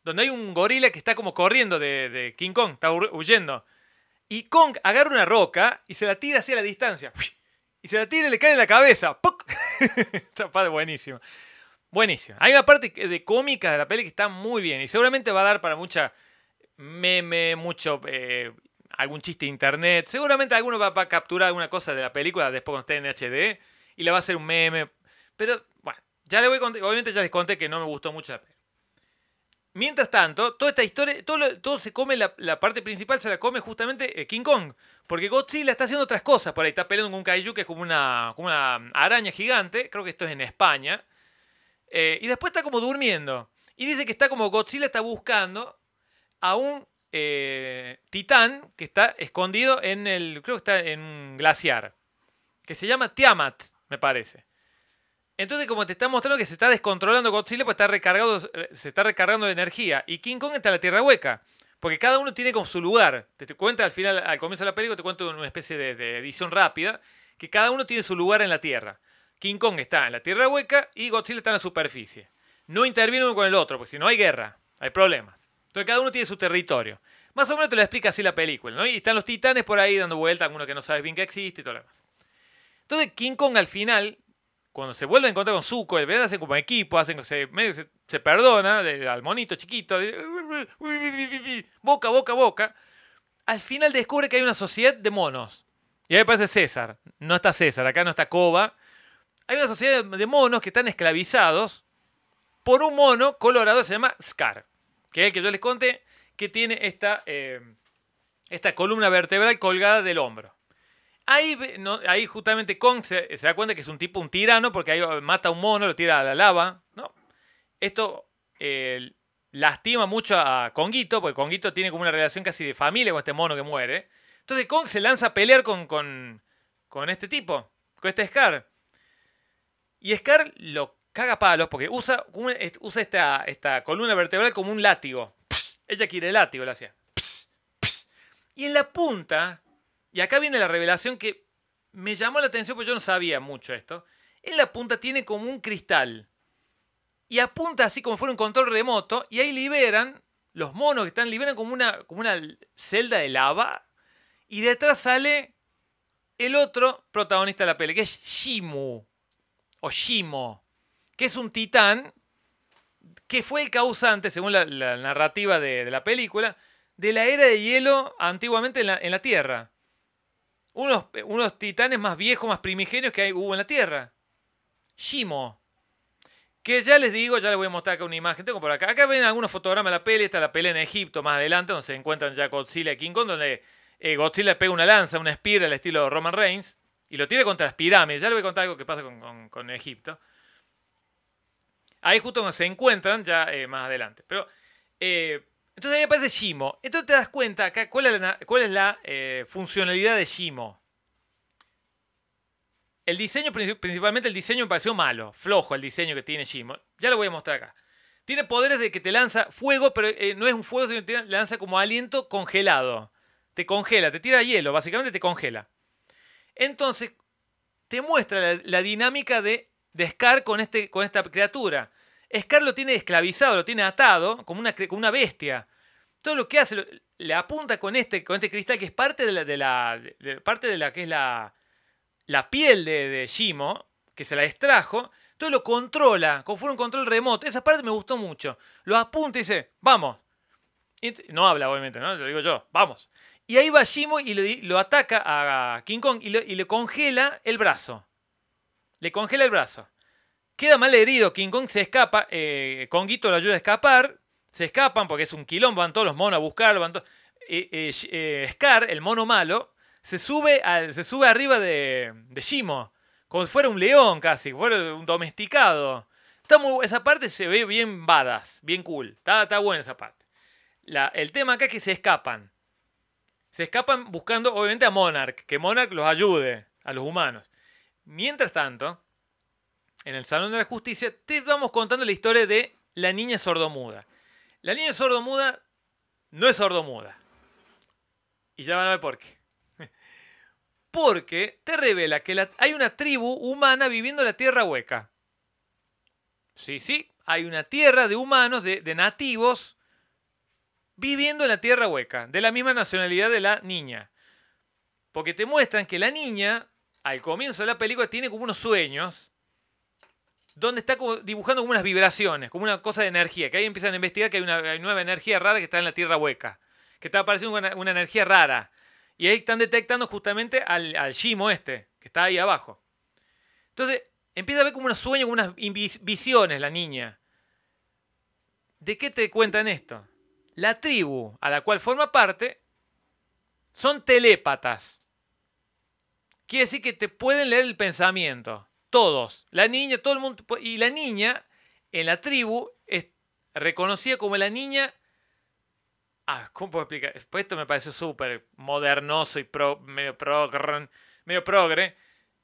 donde hay un gorila que está como corriendo de King Kong, está huyendo. Y Kong agarra una roca y se la tira hacia la distancia. Y se la tira y le cae en la cabeza. ¡Puc! Esta buenísimo. buenísima. Hay una parte de cómica de la peli que está muy bien. Y seguramente va a dar para mucha meme, mucho. Eh, algún chiste internet. Seguramente alguno va, a capturar alguna cosa de la película después cuando esté en HD. Y le va a hacer un meme. Pero bueno, ya le voy Obviamente ya les conté que no me gustó mucho la Mientras tanto, toda esta historia, todo, se come, la, parte principal se la come justamente eh, King Kong. Porque Godzilla está haciendo otras cosas por ahí. Está peleando con un kaiju que es como una, araña gigante. Creo que esto es en España. Eh, y después está como durmiendo. Y dice que está como Godzilla está buscando a un eh, titán que está escondido en el. Creo que está en un glaciar. Que se llama Tiamat, me parece. Entonces, como te está mostrando que se está descontrolando Godzilla, pues recargado, eh, se está recargando de energía. Y King Kong está en la tierra hueca. Porque cada uno tiene como su lugar. Te, te al final, al comienzo de la película, te cuento una especie de, edición rápida, que cada uno tiene su lugar en la tierra. King Kong está en la tierra hueca y Godzilla está en la superficie. No interviene uno con el otro, porque si no hay guerra, hay problemas. Entonces cada uno tiene su territorio. Más o menos te lo explica así la película, ¿no? Y están los titanes por ahí dando vueltas. algunos que no sabes bien que existe y todo lo demás. Entonces King Kong al final cuando se vuelve a encontrar con Zuko, el verdad hacen como equipo, hacen, se, se, perdona al monito chiquito, boca, boca, boca. Al final descubre que hay una sociedad de monos. Y ahí aparece César. No está César, acá no está Coba. Hay una sociedad de monos que están esclavizados por un mono colorado que se llama Scar. Que es el que yo les conté, que tiene esta, eh, esta columna vertebral colgada del hombro. Ahí, no, ahí justamente Kong se, da cuenta que es un tipo, un tirano, porque ahí mata a un mono, lo tira a la lava. ¿no? Esto lastima mucho a Konguito, porque Konguito tiene como una relación casi de familia con este mono que muere. Entonces Kong se lanza a pelear con, con, con este tipo, con este Scar. Y Scar lo caga palos porque usa, usa esta, esta columna vertebral como un látigo. ella quiere el látigo, lo hacía. Y en la punta y acá viene la revelación que me llamó la atención porque yo no sabía mucho esto. En la punta tiene como un cristal. Y apunta así como fuera un control remoto. Y ahí liberan, los monos que están, liberan como una, una celda de lava. Y detrás sale el otro protagonista de la peli, que es Shimu. O Shimo. Que es un titán que fue el causante, según la, narrativa de, la película, de la era de hielo antiguamente en la, en la Tierra unos, eh, unos titanes más viejos, más primigenios que hay, hubo en la Tierra. Shimo. Que ya les digo, ya les voy a mostrar acá una imagen. Tengo por acá. Acá ven algunos fotogramas de la pelea. Está la pelea en Egipto más adelante, donde se encuentran ya Godzilla y King Kong, donde eh, Godzilla pega una lanza, una espira al estilo Roman Reigns, y lo tira contra las pirámides. Ya les voy a contar algo que pasa con, Egipto. Ahí justo donde se encuentran, ya eh, más adelante. Pero eh, entonces ahí aparece Shimo. Entonces te das cuenta acá cuál es la, eh, funcionalidad de Shimo. El diseño, principalmente el diseño me pareció malo, flojo el diseño que tiene Shimo. Ya lo voy a mostrar acá. Tiene poderes de que te lanza fuego, pero eh, no es un fuego, sino que te lanza como aliento congelado. Te congela, te tira hielo, básicamente te congela. Entonces, te muestra la, dinámica de, Scar con, este, con esta criatura. Scar lo tiene esclavizado, lo tiene atado como una, una bestia. Todo lo que hace, le apunta este, con este, cristal que es parte de la, parte de la que es la, la piel de, de Shimo, que se la extrajo. Todo lo controla, como fuera un control remoto. Esa parte me gustó mucho. Lo apunta y dice, vamos. no habla, obviamente, ¿no? Lo digo yo, vamos. Y ahí va Shimo y lo, ataca a King Kong y le congela el brazo. Le congela el brazo. Queda mal herido, King Kong se escapa, eh, Kongito lo ayuda a escapar, se escapan porque es un quilombo, van todos los monos a buscarlo, van eh, eh, Scar, el mono malo, se sube, al, se sube arriba de, de Shimo, como si fuera un león casi, como fuera un domesticado. esa parte se ve bien badass, bien cool, está, buena esa parte. el tema acá es que se escapan. Se escapan buscando, obviamente, a Monarch, que Monarch los ayude a los humanos. Mientras tanto, en el Salón de la Justicia, te vamos contando la historia de la niña sordomuda. La niña sordomuda no es sordomuda. Y ya van a ver por qué. Porque te revela que hay una tribu humana viviendo en la Tierra Hueca. Sí, sí, hay una tierra de humanos, de, de nativos, viviendo en la Tierra Hueca, de la misma nacionalidad de la niña. Porque te muestran que la niña, al comienzo de la película, tiene como unos sueños donde está dibujando como unas vibraciones, como una cosa de energía, que ahí empiezan a investigar que hay una, nueva energía rara que está en la Tierra Hueca, que está apareciendo una, energía rara. Y ahí están detectando justamente al, al Shimo este, que está ahí abajo. Entonces, empieza a ver como unos sueños, como unas visiones la niña. ¿De qué te cuentan esto? La tribu a la cual forma parte son telépatas. Quiere decir que te pueden leer el pensamiento todos. La niña, todo el mundo. Y la niña en la tribu es reconocida como la niña. Ah, ¿cómo puedo explicar? Pues esto me parece súper modernoso y medio, medio progre.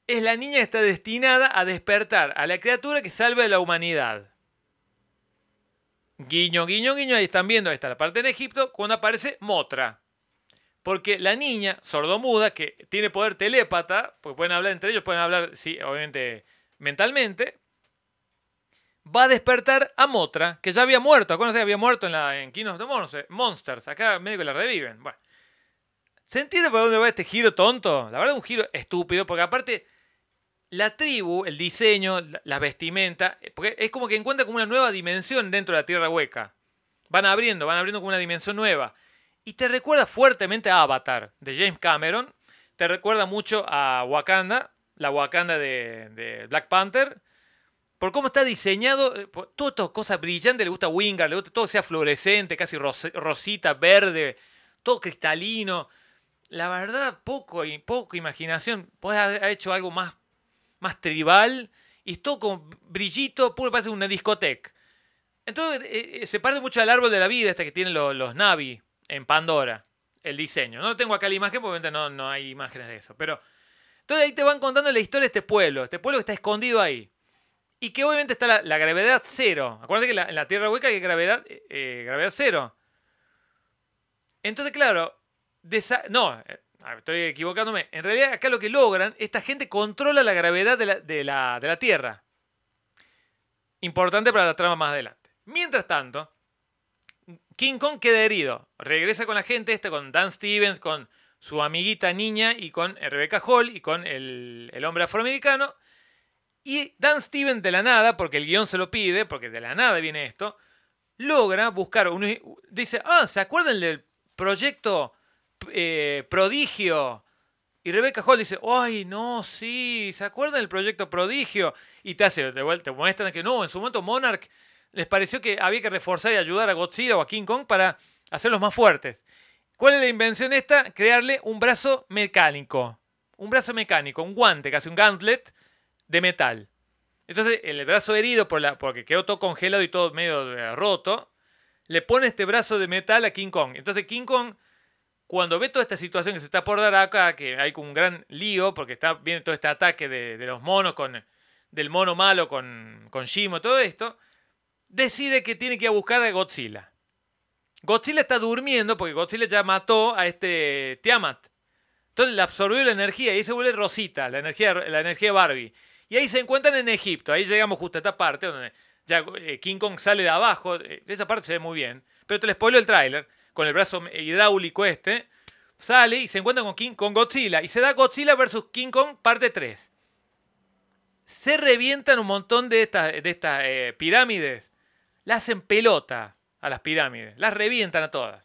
Es la niña que está destinada a despertar a la criatura que salve a la humanidad. Guiño, guiño, guiño. Ahí están viendo, ahí está la parte en Egipto, cuando aparece Motra. Porque la niña, sordomuda, que tiene poder telépata, porque pueden hablar entre ellos, pueden hablar, sí, obviamente, mentalmente, va a despertar a Motra, que ya había muerto. Acuérdense, había muerto en, la, en King of the Monsters. Acá medio que la reviven. Bueno. ¿Se entiende por dónde va este giro tonto? La verdad, un giro estúpido, porque aparte, la tribu, el diseño, la, vestimenta, eh, porque es como que encuentra como una nueva dimensión dentro de la Tierra Hueca. Van abriendo, van abriendo como una dimensión nueva y te recuerda fuertemente a Avatar de James Cameron, te recuerda mucho a Wakanda, la Wakanda de, Black Panther, por cómo está diseñado, eh, Todo estas cosas brillantes, le gusta Wingard, le gusta todo sea fluorescente, casi rosita, verde, todo cristalino. La verdad, poco eh, imaginación. pues ha hecho algo más, más tribal y todo con brillito, puro parece una discoteca. Entonces, eh, se parte mucho al árbol de la vida, esta que tienen los, los Navi en Pandora el diseño. No tengo acá la imagen porque obviamente no, no hay imágenes de eso. Pero entonces ahí te van contando la historia de este pueblo. Este pueblo que está escondido ahí. Y que obviamente está la, gravedad cero. Acuérdate que en la Tierra Hueca hay gravedad, eh, gravedad cero. Entonces, claro, no, eh, estoy equivocándome. En realidad, acá lo que logran, esta gente controla la gravedad de la, de la, de la Tierra. Importante para la trama más adelante. Mientras tanto, King Kong queda herido. Regresa con la gente, está con Dan Stevens, con su amiguita niña y con Rebecca Hall y con el, hombre afroamericano. Y Dan Stevens de la nada, porque el guión se lo pide, porque de la nada viene esto, logra buscar, un, dice, ah, ¿se acuerdan del proyecto eh, Prodigio? Y Rebecca Hall dice, ay, no, sí, ¿se acuerdan del proyecto Prodigio? Y te hace, te, te muestran que no, en su momento Monarch les pareció que había que reforzar y ayudar a Godzilla o a King Kong para hacerlos más fuertes. ¿Cuál es la invención esta? Crearle un brazo mecánico. Un brazo mecánico, un guante, casi un gauntlet de metal. Entonces, el brazo herido por la, porque quedó todo congelado y todo medio eh, roto, le pone este brazo de metal a King Kong. Entonces, King Kong, cuando ve toda esta situación que se está por dar acá, que hay un gran lío, porque está, viene todo este ataque de, los monos, con, del mono malo con, con Shimo, todo esto, decide que tiene que ir a buscar a Godzilla. Godzilla está durmiendo porque Godzilla ya mató a este Tiamat. Entonces le absorbió la energía y ahí se vuelve Rosita, la energía, la energía Barbie. Y ahí se encuentran en Egipto. Ahí llegamos justo a esta parte donde ya eh, King Kong sale de abajo. Eh, esa parte se ve muy bien. Pero te les spoileo el tráiler. Con el brazo hidráulico este. Sale y se encuentra con, King, Godzilla. Y se da Godzilla versus King Kong parte 3. Se revientan un montón de estas, estas eh, pirámides la hacen pelota a las pirámides, las revientan a todas.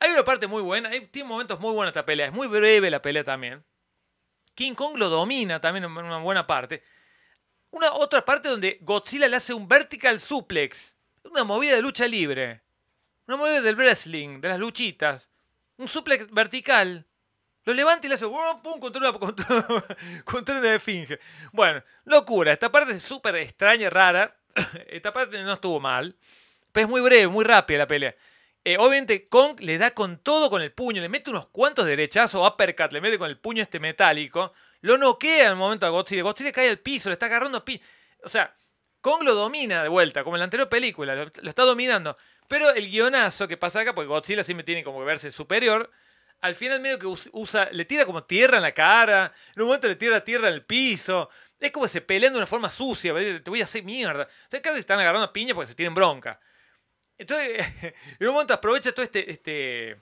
Hay una parte muy buena, tiene momentos muy buenos esta pelea, es muy breve la pelea también. King Kong lo domina también en una buena parte. Una otra parte donde Godzilla le hace un vertical suplex, una movida de lucha libre, una movida del wrestling, de las luchitas, un suplex vertical. Lo levanta y le hace pum contra una, de finge. Bueno, locura. Esta parte es súper extraña, rara. esta parte no estuvo mal. Pero es muy breve, muy rápida la pelea. Eh, obviamente Kong le da con todo con el puño, le mete unos cuantos derechazos, uppercut, le mete con el puño este metálico. Lo noquea en un momento a Godzilla. Godzilla cae al piso, le está agarrando piso. O sea, Kong lo domina de vuelta, como en la anterior película, lo, está dominando. Pero el guionazo que pasa acá, porque Godzilla siempre tiene como que verse superior, al final medio que usa, le tira como tierra en la cara, en un momento le tira tierra en el piso, es como se pelean de una forma sucia, te voy a hacer mierda. se están agarrando a piña porque se tienen bronca. Entonces, en un momento aprovecha todo este, este...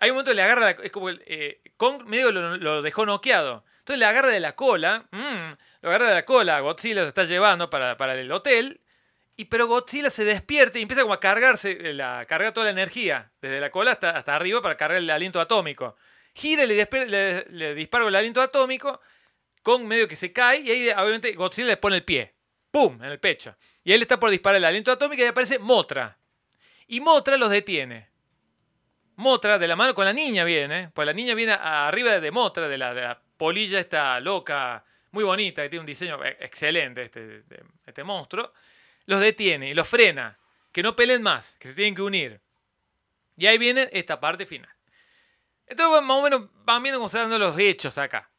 Hay un momento que le agarra, es como el, eh, Kong medio lo, dejó noqueado. Entonces le agarra de la cola, mm, lo agarra de la cola, Godzilla lo está llevando para, el hotel, y pero Godzilla se despierta y empieza como a cargarse, eh, la, carga toda la energía, desde la cola hasta, hasta arriba para cargar el aliento atómico. Gira y le, le, le dispara el aliento atómico, medio que se cae y ahí obviamente Godzilla le pone el pie. ¡Pum! En el pecho. Y él está por disparar el aliento atómico y aparece Motra. Y Motra los detiene. Motra de la mano con la niña viene, ¿eh? pues la niña viene arriba de Motra, de la, polilla esta loca, muy bonita, que tiene un diseño e, excelente este, este, monstruo. Los detiene y los frena. Que no peleen más, que se tienen que unir. Y ahí viene esta parte final. Entonces, más o menos van viendo cómo se dan los hechos acá.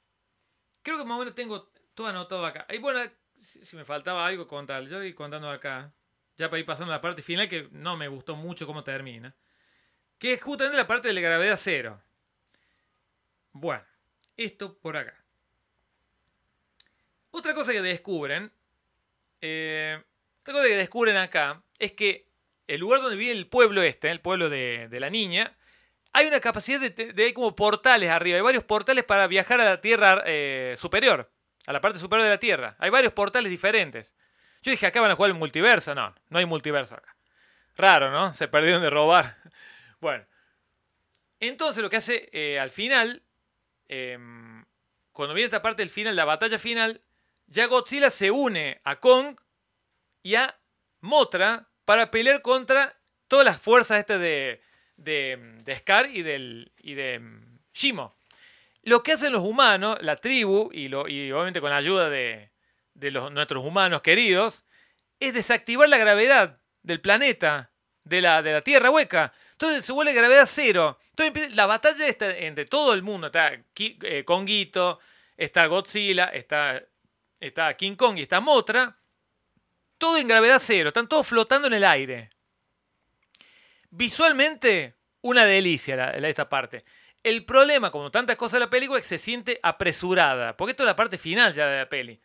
Creo que más o menos tengo todo anotado acá. Y bueno, si me faltaba algo contar, yo voy contando acá. Ya para ir pasando a la parte final que no me gustó mucho cómo termina. Que es justamente la parte de la gravedad cero. Bueno, esto por acá. Otra cosa que descubren. Eh, otra cosa que descubren acá es que el lugar donde vive el pueblo este, el pueblo de, de la niña, hay una capacidad de, como portales arriba, hay varios portales para viajar a la Tierra eh, superior, a la parte superior de la Tierra. Hay varios portales diferentes. Yo dije, acá van a jugar el multiverso. No, no hay multiverso acá. Raro, ¿no? Se perdieron de robar. Bueno. Entonces lo que hace eh, al final, em, cuando viene esta parte del final, la batalla final, ya Godzilla se une a Kong y a Motra para pelear contra todas las fuerzas este de de, Scar y, del, y de Shimo. Mm, lo que hacen los humanos, la tribu, y, obviamente con la ayuda de, los, nuestros humanos queridos, es desactivar la gravedad del planeta, de la, de la Tierra hueca. Entonces se vuelve gravedad cero. Entonces la batalla está entre todo el mundo. Está eh, está Godzilla, está, está King Kong y está Motra. Todo en gravedad cero. Están todos flotando en el aire. Visualmente, una delicia la, esta parte. El problema, como tantas cosas de la película, es que se siente apresurada. Porque esto es la parte final ya de la peli.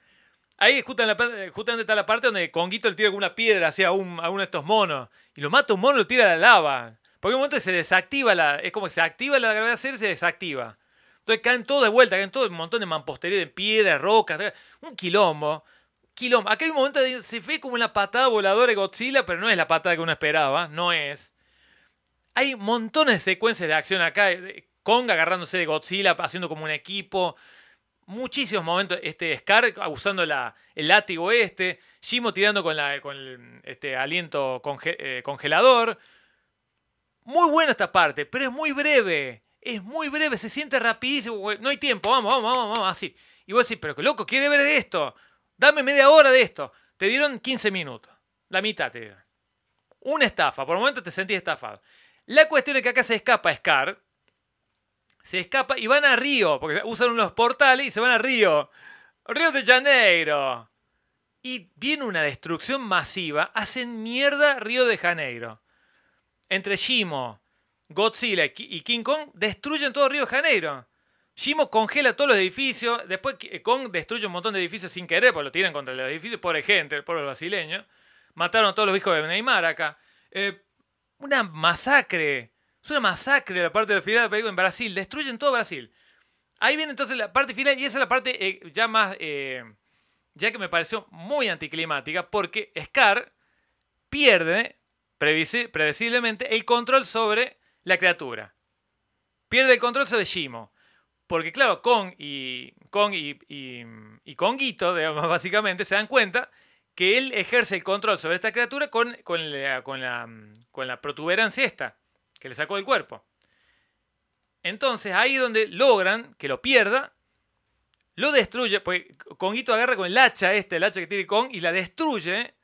Ahí justamente, está la parte donde Conguito le tira con una piedra hacia a uno de estos monos. Y lo mata un mono y lo tira a la lava. Porque un momento se desactiva la. Es como que se activa la gravedad cero y se desactiva. Entonces caen todo de vuelta, caen todo un montón de mampostería de piedra, roca. un quilombo. Quilombo. Acá hay un momento donde se ve como una patada voladora de Godzilla, pero no es la patada que uno esperaba, no es. Hay montones de secuencias de acción acá. Kong agarrándose de Godzilla, haciendo como un equipo. Muchísimos momentos. Este Scar abusando la, el látigo este. Jimo tirando con, la, con el este, aliento eh, congelador. Muy buena esta parte, pero es muy breve. Es muy breve, se siente rapidísimo. No hay tiempo, vamos, vamos, vamos, vamos, así. Y vos decís, pero qué loco, quiere ver de esto. Dame media hora de esto. Te dieron 15 minutos. La mitad te dieron. Una estafa. Por el momento te sentís estafado. La cuestión es que acá se escapa Scar. Se escapa y van a Río, porque usan unos portales y se van a Río. Río de Janeiro. Y viene una destrucción masiva. Hacen mierda Río de Janeiro. Entre Shimo, Godzilla y King Kong destruyen todo Río de Janeiro. Shimo congela todos los edificios. Después Kong destruye un montón de edificios sin querer, porque lo tiran contra los edificios. Pobre gente, el pueblo brasileño. Mataron a todos los hijos de Neymar acá. Eh, una masacre. Es una masacre la parte de la final de la en Brasil. Destruyen todo Brasil. Ahí viene entonces la parte final y esa es la parte eh, ya más... Eh, ya que me pareció muy anticlimática porque Scar pierde predeciblemente, el control sobre la criatura. Pierde el control sobre Shimo. Porque claro, Kong y, Kong y, y, y Kongito, básicamente, se dan cuenta que él ejerce el control sobre esta criatura con, con, la, protuberancia esta, que le sacó del cuerpo. Entonces ahí es donde logran que lo pierda, lo destruye, porque Kongito agarra con el hacha este, el hacha que tiene Kong, y la destruye,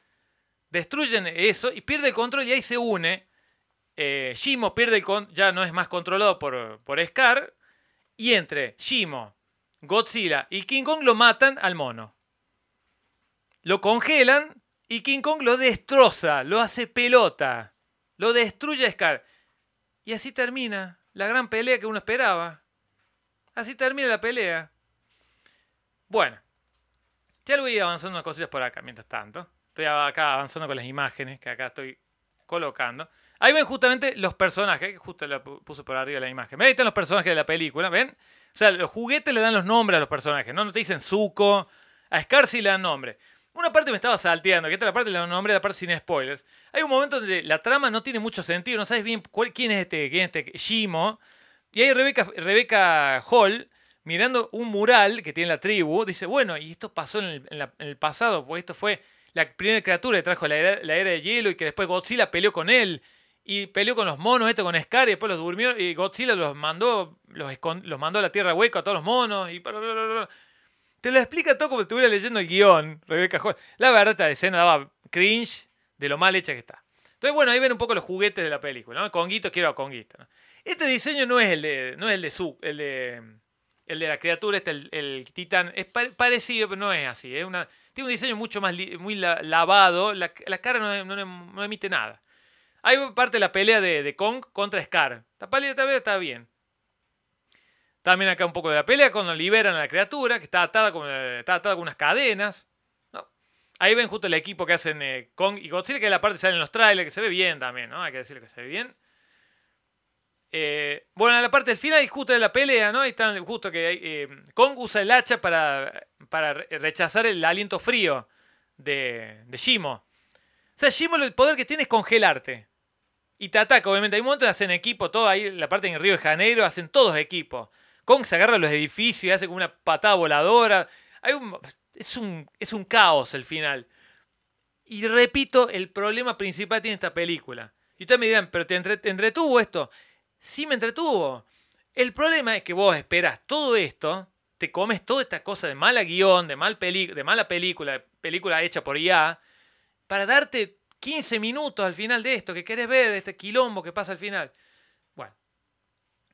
destruyen eso, y pierde el control y ahí se une. Eh, Shimo pierde el control, ya no es más controlado por, por Scar, y entre Shimo, Godzilla y King Kong lo matan al mono lo congelan y King Kong lo destroza, lo hace pelota, lo destruye a Scar. Y así termina la gran pelea que uno esperaba. Así termina la pelea. Bueno, ya lo voy avanzando unas cositas por acá mientras tanto. Estoy acá avanzando con las imágenes que acá estoy colocando. Ahí ven justamente los personajes, que justo le puse por arriba la imagen. Ahí están los personajes de la película, ¿ven? O sea, los juguetes le dan los nombres a los personajes, ¿no? No te dicen Zuko, a Scar sí le dan nombre. Una parte me estaba salteando, que esta la parte la nombré la parte sin spoilers. Hay un momento donde la trama no tiene mucho sentido, no sabes bien quién es este, quién es este Shimo. Y ahí Rebeca, Hall, mirando un mural que tiene la tribu, dice, bueno, y esto pasó en el, pasado, porque esto fue la primera criatura que trajo la era, de hielo y que después Godzilla peleó con él. Y peleó con los monos, esto con Scar, y después los durmió. Y Godzilla los mandó, los, los mandó a la tierra hueca a todos los monos. Y bla, te lo explica todo como estuviera leyendo el guión, Rebeca Hall. La verdad, esta escena daba cringe de lo mal hecha que está. Entonces, bueno, ahí ven un poco los juguetes de la película, ¿no? Conguito quiero a Conguito. Este diseño no es el de, no el de su, el de, la criatura, este, el, titán. Es parecido, pero no es así. Es ¿eh? una, tiene un diseño mucho más muy lavado. La, cara no, emite nada. Ahí parte la pelea de, Kong contra Scar. Esta pelea está bien. También acá un poco de la pelea cuando liberan a la criatura, que está atada con, está atada con unas cadenas. Ahí ven justo el equipo que hacen eh, Kong y Godzilla, que la parte salen los trailers, que se ve bien también, ¿no? Hay que decir que se ve bien. Eh, bueno, la parte del final, justo de la pelea, ¿no? Ahí están justo que eh, Kong usa el hacha para, rechazar el aliento frío de, de Shimo. O sea, Shimo el poder que tiene es congelarte. Y te ataca, obviamente. Hay un montón, hacen equipo, todo ahí, la parte en Río de Janeiro, hacen todos equipos. Kong se agarra a los edificios y hace como una patada voladora. Hay un, es, un, es un caos el final. Y repito, el problema principal tiene esta película. Y ustedes me dirán, ¿pero te entretuvo esto? Sí, me entretuvo. El problema es que vos esperas todo esto, te comes toda esta cosa de mala guión, de, mal de mala película, película hecha por IA, para darte 15 minutos al final de esto, que querés ver este quilombo que pasa al final.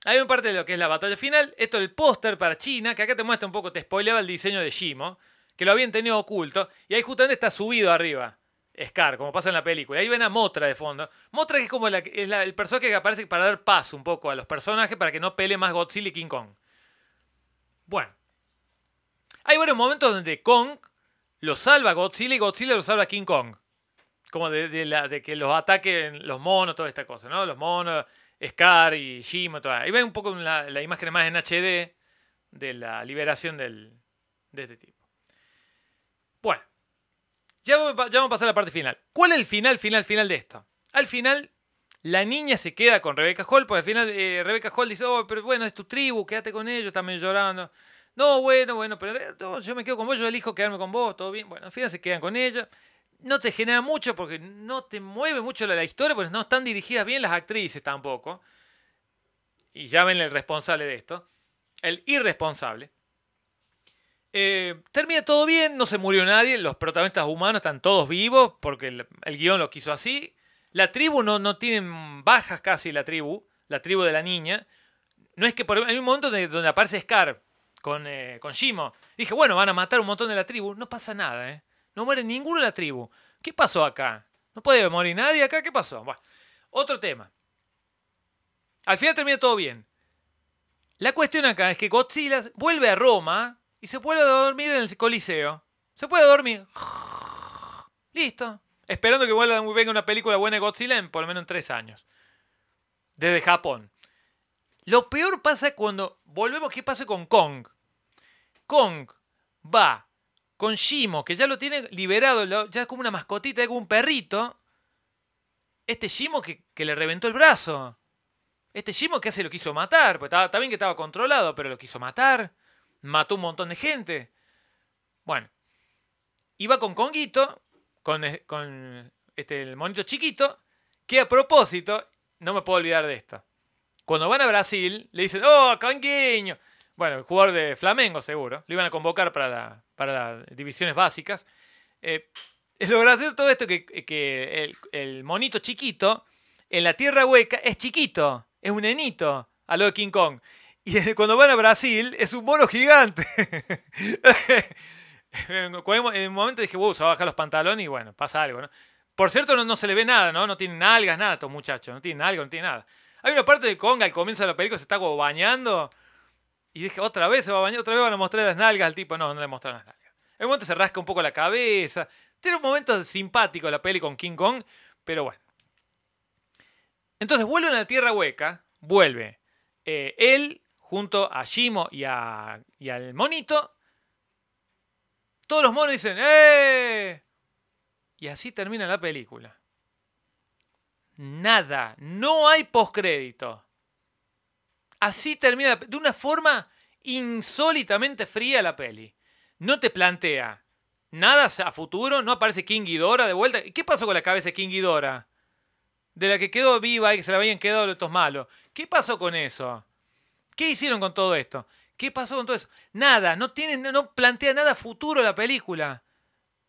Hay un parte de lo que es la batalla final. Esto es el póster para China, que acá te muestra un poco, te spoileaba el diseño de Shimo, que lo habían tenido oculto. Y ahí justamente está subido arriba. Scar, como pasa en la película. Ahí ven a Motra de fondo. Motra es como la, el personaje que aparece para dar paz un poco a los personajes para que no pele más Godzilla y King Kong. Bueno. Hay varios momentos donde Kong lo salva a Godzilla y Godzilla lo salva a King Kong. Como de, de que los ataquen los monos, toda esta cosa, ¿no? Los monos, Scar y Jim. Toda. ahí ve un poco la, la, imagen más en HD de la liberación de este tipo. Bueno, ya, vamos a pasar a la parte final. ¿Cuál es el final, final, final de esto? Al final, la niña se queda con Rebecca Hall, porque al final eh, Rebecca Hall dice, oh, pero bueno, es tu tribu, quédate con ellos, también llorando. No, bueno, bueno, pero eh, yo me quedo con vos, yo elijo quedarme con vos, todo bien. Bueno, al final se quedan con ella no te genera mucho porque no te mueve mucho la, historia, porque no están dirigidas bien las actrices tampoco. Y ya ven el responsable de esto, el irresponsable. Eh, termina todo bien, no se murió nadie, los protagonistas humanos están todos vivos porque el, guión lo quiso así. La tribu no, tiene bajas casi la tribu, la tribu de la niña. No es que por, hay un momento donde, aparece Scar con, eh, con Shimo. Dije, bueno, van a matar un montón de la tribu, no pasa nada, ¿eh? No muere ninguno de la tribu. ¿Qué pasó acá? No puede morir nadie acá. ¿Qué pasó? Bueno, otro tema. Al final termina todo bien. La cuestión acá es que Godzilla vuelve a Roma y se puede dormir en el Coliseo. Se puede dormir. Listo. Esperando que vuelva, muy bien una película buena de Godzilla en por lo menos en tres años. Desde Japón. Lo peor pasa cuando volvemos. ¿Qué pasa con Kong? Kong va con Shimo, que ya lo tiene liberado, ya es como una mascotita, es como un perrito. Este Shimo que, le reventó el brazo. Este Shimo que hace lo quiso matar. Pues está bien que estaba controlado, pero lo quiso matar. Mató un montón de gente. Bueno. Iba con Conguito, con, con este, el monito chiquito, que a propósito, no me puedo olvidar de esto. Cuando van a Brasil, le dicen, oh, Conguiño. Bueno, el jugador de Flamengo seguro. Lo iban a convocar para, para las divisiones básicas. Es eh, lo gracioso de todo esto que, eh, que el, monito chiquito en la tierra hueca es chiquito. Es un enito a lo de King Kong. Y cuando van a Brasil es un mono gigante. en un momento dije, wow, se va a bajar los pantalones y bueno, pasa algo, Por cierto, no, se le ve nada, ¿no? No tienen algas, nada estos muchachos. No tienen algo, no tienen nada. Hay una parte de Kong al comienzo de la película, se está como bañando. Y dije, otra vez se va a bañar, otra vez van a mostrar las nalgas al tipo. No, no le mostraron las nalgas. En un momento se rasca un poco la cabeza. Tiene un momento simpático la peli con King Kong, pero bueno. Entonces vuelve a la Tierra Hueca, vuelve eh, él junto a Shimo y, y al monito. Todos los monos dicen ¡Eh! Y así termina la película. Nada, no hay postcrédito. Así termina, de una forma insólitamente fría la peli. No te plantea nada a futuro, no aparece King Dora de vuelta. ¿Qué pasó con la cabeza de King Dora? De la que quedó viva y que se la habían quedado estos malos. ¿Qué pasó con eso? ¿Qué hicieron con todo esto? ¿Qué pasó con todo eso? Nada, no, tiene, no plantea nada futuro la película.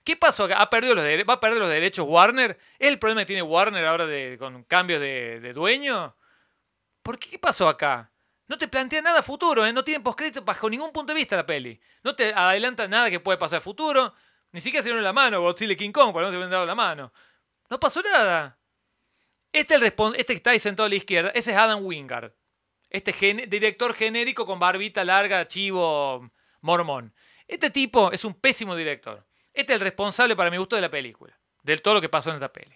¿Qué pasó? ¿Ha perdido los ¿Va a perder los derechos Warner? el problema que tiene Warner ahora con cambios de, de dueño? ¿Por qué, qué pasó acá? No te plantea nada futuro, ¿eh? no tiene postcrédito bajo ningún punto de vista la peli. No te adelanta nada que puede pasar futuro. Ni siquiera se dieron la mano Godzilla y King Kong cuando no se hubieran dado la mano. No pasó nada. Este, el este que está ahí sentado a la izquierda, ese es Adam Wingard. Este director genérico con barbita larga, chivo, mormón. Este tipo es un pésimo director. Este es el responsable para mi gusto de la película. Del todo lo que pasó en esta peli.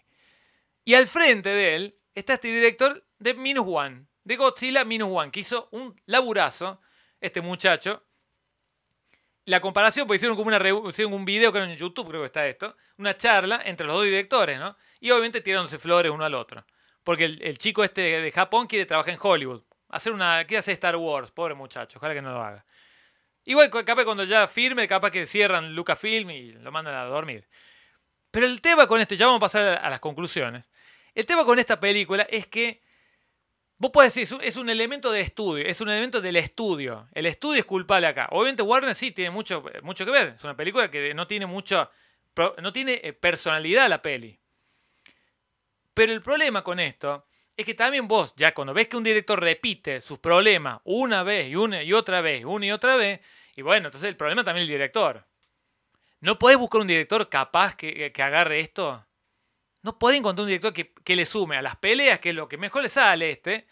Y al frente de él está este director de Minus One de Godzilla Minus One, que hizo un laburazo este muchacho. La comparación, pues hicieron como una hicieron un video, que era en YouTube, creo que está esto, una charla entre los dos directores, ¿no? Y obviamente tirándose flores uno al otro. Porque el, chico este de Japón quiere trabajar en Hollywood. Hacer una, quiere hacer Star Wars, pobre muchacho, ojalá que no lo haga. Igual, capaz cuando ya firme, capaz que cierran Lucasfilm y lo mandan a dormir. Pero el tema con este, ya vamos a pasar a las conclusiones. El tema con esta película es que Vos podés decir, es un elemento de estudio, es un elemento del estudio. El estudio es culpable acá. Obviamente Warner sí tiene mucho, mucho que ver. Es una película que no tiene mucho, no tiene eh, personalidad la peli. Pero el problema con esto es que también vos, ya cuando ves que un director repite sus problemas una vez y una y otra vez, una y otra vez, y bueno, entonces el problema también es el director. No podés buscar un director capaz que, que agarre esto no puede encontrar un director que, le sume a las peleas, que es lo que mejor le sale este,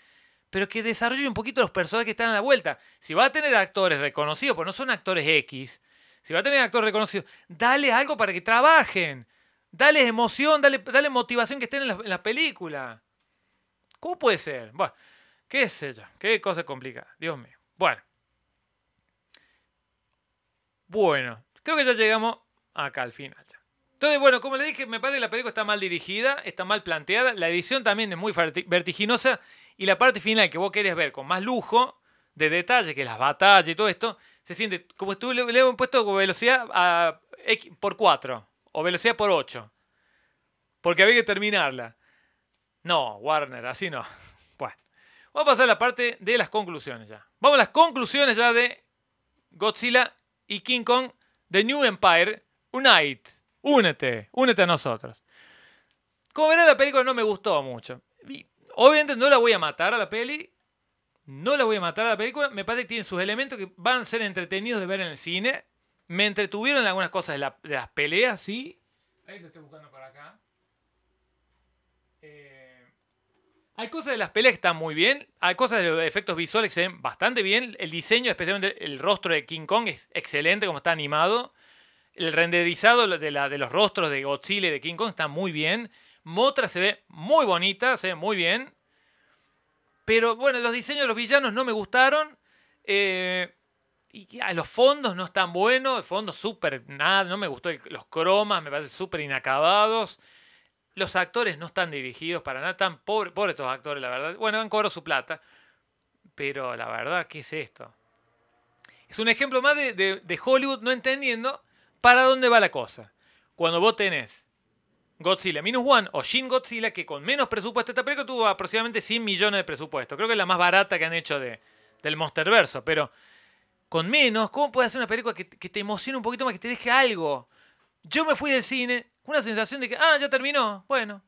pero que desarrolle un poquito los personajes que están a la vuelta. Si va a tener actores reconocidos, porque no son actores X, si va a tener actores reconocidos, dale algo para que trabajen. Dale emoción, dale, motivación que estén en la, película. ¿Cómo puede ser? Bueno, qué sé ella qué cosa complicada, Dios mío. Bueno. Bueno, creo que ya llegamos acá al final. Entonces, bueno, como le dije, me parece que la película está mal dirigida, está mal planteada, la edición también es muy vertiginosa y la parte final que vos querés ver con más lujo de detalle, que las batallas y todo esto, se siente como si tú le, le puesto velocidad por 4 o velocidad por 8. Porque había que terminarla. No, Warner, así no. Bueno, vamos a pasar a la parte de las conclusiones ya. Vamos a las conclusiones ya de Godzilla y King Kong, The New Empire, Unite. Únete, únete a nosotros. Como verán, la película no me gustó mucho. obviamente no la voy a matar a la peli. No la voy a matar a la película. Me parece que tiene sus elementos que van a ser entretenidos de ver en el cine. Me entretuvieron algunas cosas de, las peleas, sí. Ahí se estoy buscando para acá. Eh, Hay cosas de las peleas que están muy bien. Hay cosas de los efectos visuales que se ven bastante bien. El diseño, especialmente el rostro de King Kong, es excelente como está animado. El renderizado de, los rostros de Godzilla y de King Kong está muy bien. Motra se ve muy bonita, se ve muy bien. Pero bueno, los diseños de los villanos no me gustaron. Eh, y los fondos no están buenos. El fondo súper nada. No me gustó los cromas, me parecen súper inacabados. Los actores no están dirigidos para nada. están pobres estos actores, la verdad. Bueno, han cobrado su plata. Pero la verdad, ¿qué es esto? Es un ejemplo más de Hollywood no entendiendo ¿Para dónde va la cosa? Cuando vos tenés Godzilla Minus One o Shin Godzilla, que con menos presupuesto, esta película tuvo aproximadamente 100 millones de presupuesto. Creo que es la más barata que han hecho de, del Monsterverso, pero con menos, ¿cómo puedes hacer una película que, que, te emocione un poquito más, que te deje algo? Yo me fui del cine con una sensación de que, ah, ya terminó, bueno,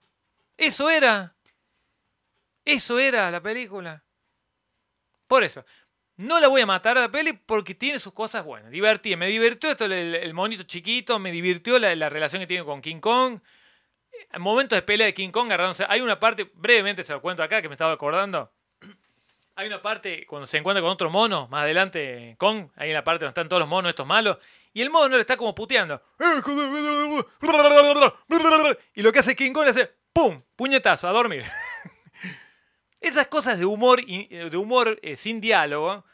eso era. Eso era la película. Por eso, no la voy a matar a la peli porque tiene sus cosas buenas. Divertida. Me divirtió esto, el, monito chiquito. Me divirtió la, relación que tiene con King Kong. Eh, momentos de pelea de King Kong Hay una parte, brevemente se lo cuento acá, que me estaba acordando. Hay una parte cuando se encuentra con otro mono, más adelante, Kong. en la parte donde están todos los monos, estos malos. Y el mono le está como puteando. Y lo que hace King Kong le hace ¡pum! Puñetazo, a dormir. Esas cosas de humor, de humor eh, sin diálogo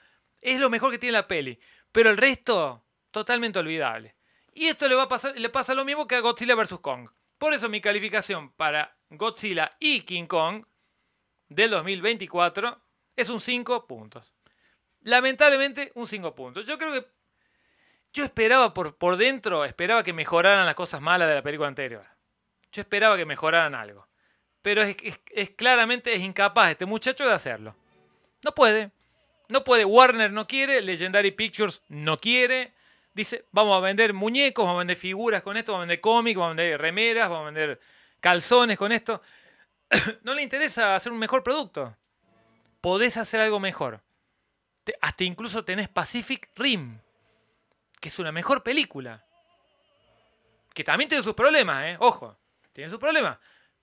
es lo mejor que tiene la peli. Pero el resto, totalmente olvidable. Y esto le, va a pasar, le pasa lo mismo que a Godzilla vs. Kong. Por eso mi calificación para Godzilla y King Kong del 2024 es un 5 puntos. Lamentablemente, un 5 puntos. Yo creo que. Yo esperaba por, por dentro, esperaba que mejoraran las cosas malas de la película anterior. Yo esperaba que mejoraran algo. Pero es, es claramente es incapaz este muchacho de hacerlo. No puede. No puede, Warner no quiere, Legendary Pictures no quiere. Dice, vamos a vender muñecos, vamos a vender figuras con esto, vamos a vender cómics, vamos a vender remeras, vamos a vender calzones con esto. no le interesa hacer un mejor producto. Podés hacer algo mejor. hasta incluso tenés Pacific Rim, que es una mejor película. Que también tiene sus problemas, ¿eh? Ojo, tiene sus problemas.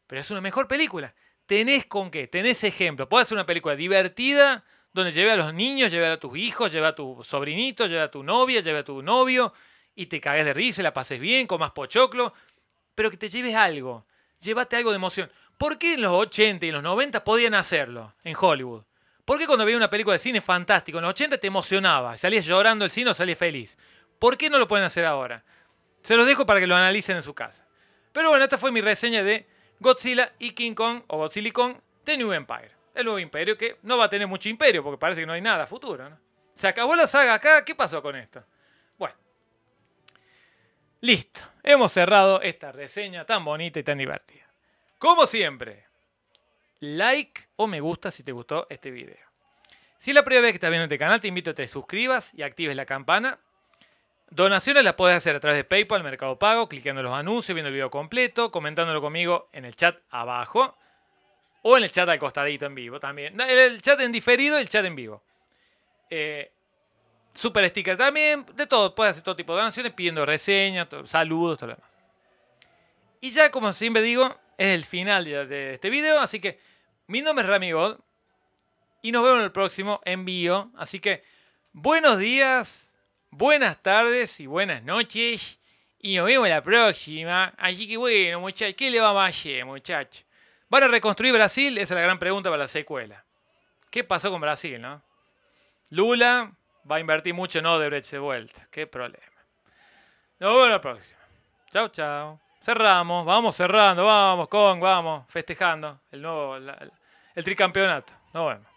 Pero es una mejor película. Tenés con qué, tenés ejemplo. Podés hacer una película divertida donde lleve a los niños, lleve a tus hijos, lleve a tu sobrinito, lleve a tu novia, lleve a tu novio, y te cagues de risa, la pases bien, comas pochoclo, pero que te lleves algo, llévate algo de emoción. ¿Por qué en los 80 y los 90 podían hacerlo en Hollywood? ¿Por qué cuando veía una película de cine fantástico, en los 80 te emocionaba, salías llorando el cine o salías feliz? ¿Por qué no lo pueden hacer ahora? Se los dejo para que lo analicen en su casa. Pero bueno, esta fue mi reseña de Godzilla y King Kong o Godzilla y Kong de New Empire el nuevo imperio, que no va a tener mucho imperio, porque parece que no hay nada futuro. Se acabó la saga acá, ¿qué pasó con esto? Bueno, listo, hemos cerrado esta reseña tan bonita y tan divertida. Como siempre, like o me gusta si te gustó este video. Si es la primera vez que estás viendo este canal, te invito a que te suscribas y actives la campana. Donaciones las puedes hacer a través de PayPal, Mercado Pago, cliqueando los anuncios, viendo el video completo, comentándolo conmigo en el chat abajo. O en el chat al costadito en vivo también. El chat en diferido y el chat en vivo. Eh, super sticker también. De todo. Puedes hacer todo tipo de donaciones, pidiendo reseñas, saludos, todo lo demás. Y ya, como siempre digo, es el final de este video. Así que mi nombre es Rami God. Y nos vemos en el próximo envío. Así que buenos días, buenas tardes y buenas noches. Y nos vemos en la próxima. Así que bueno, muchachos, ¿qué le va a hacer, muchachos? ¿Van a reconstruir Brasil? Esa es la gran pregunta para la secuela. ¿Qué pasó con Brasil, no? Lula va a invertir mucho en Odebrecht de vuelta. Qué problema. Nos vemos la próxima. Chao, chao. Cerramos, vamos cerrando, vamos, con, vamos, festejando el nuevo, el tricampeonato. Nos vemos.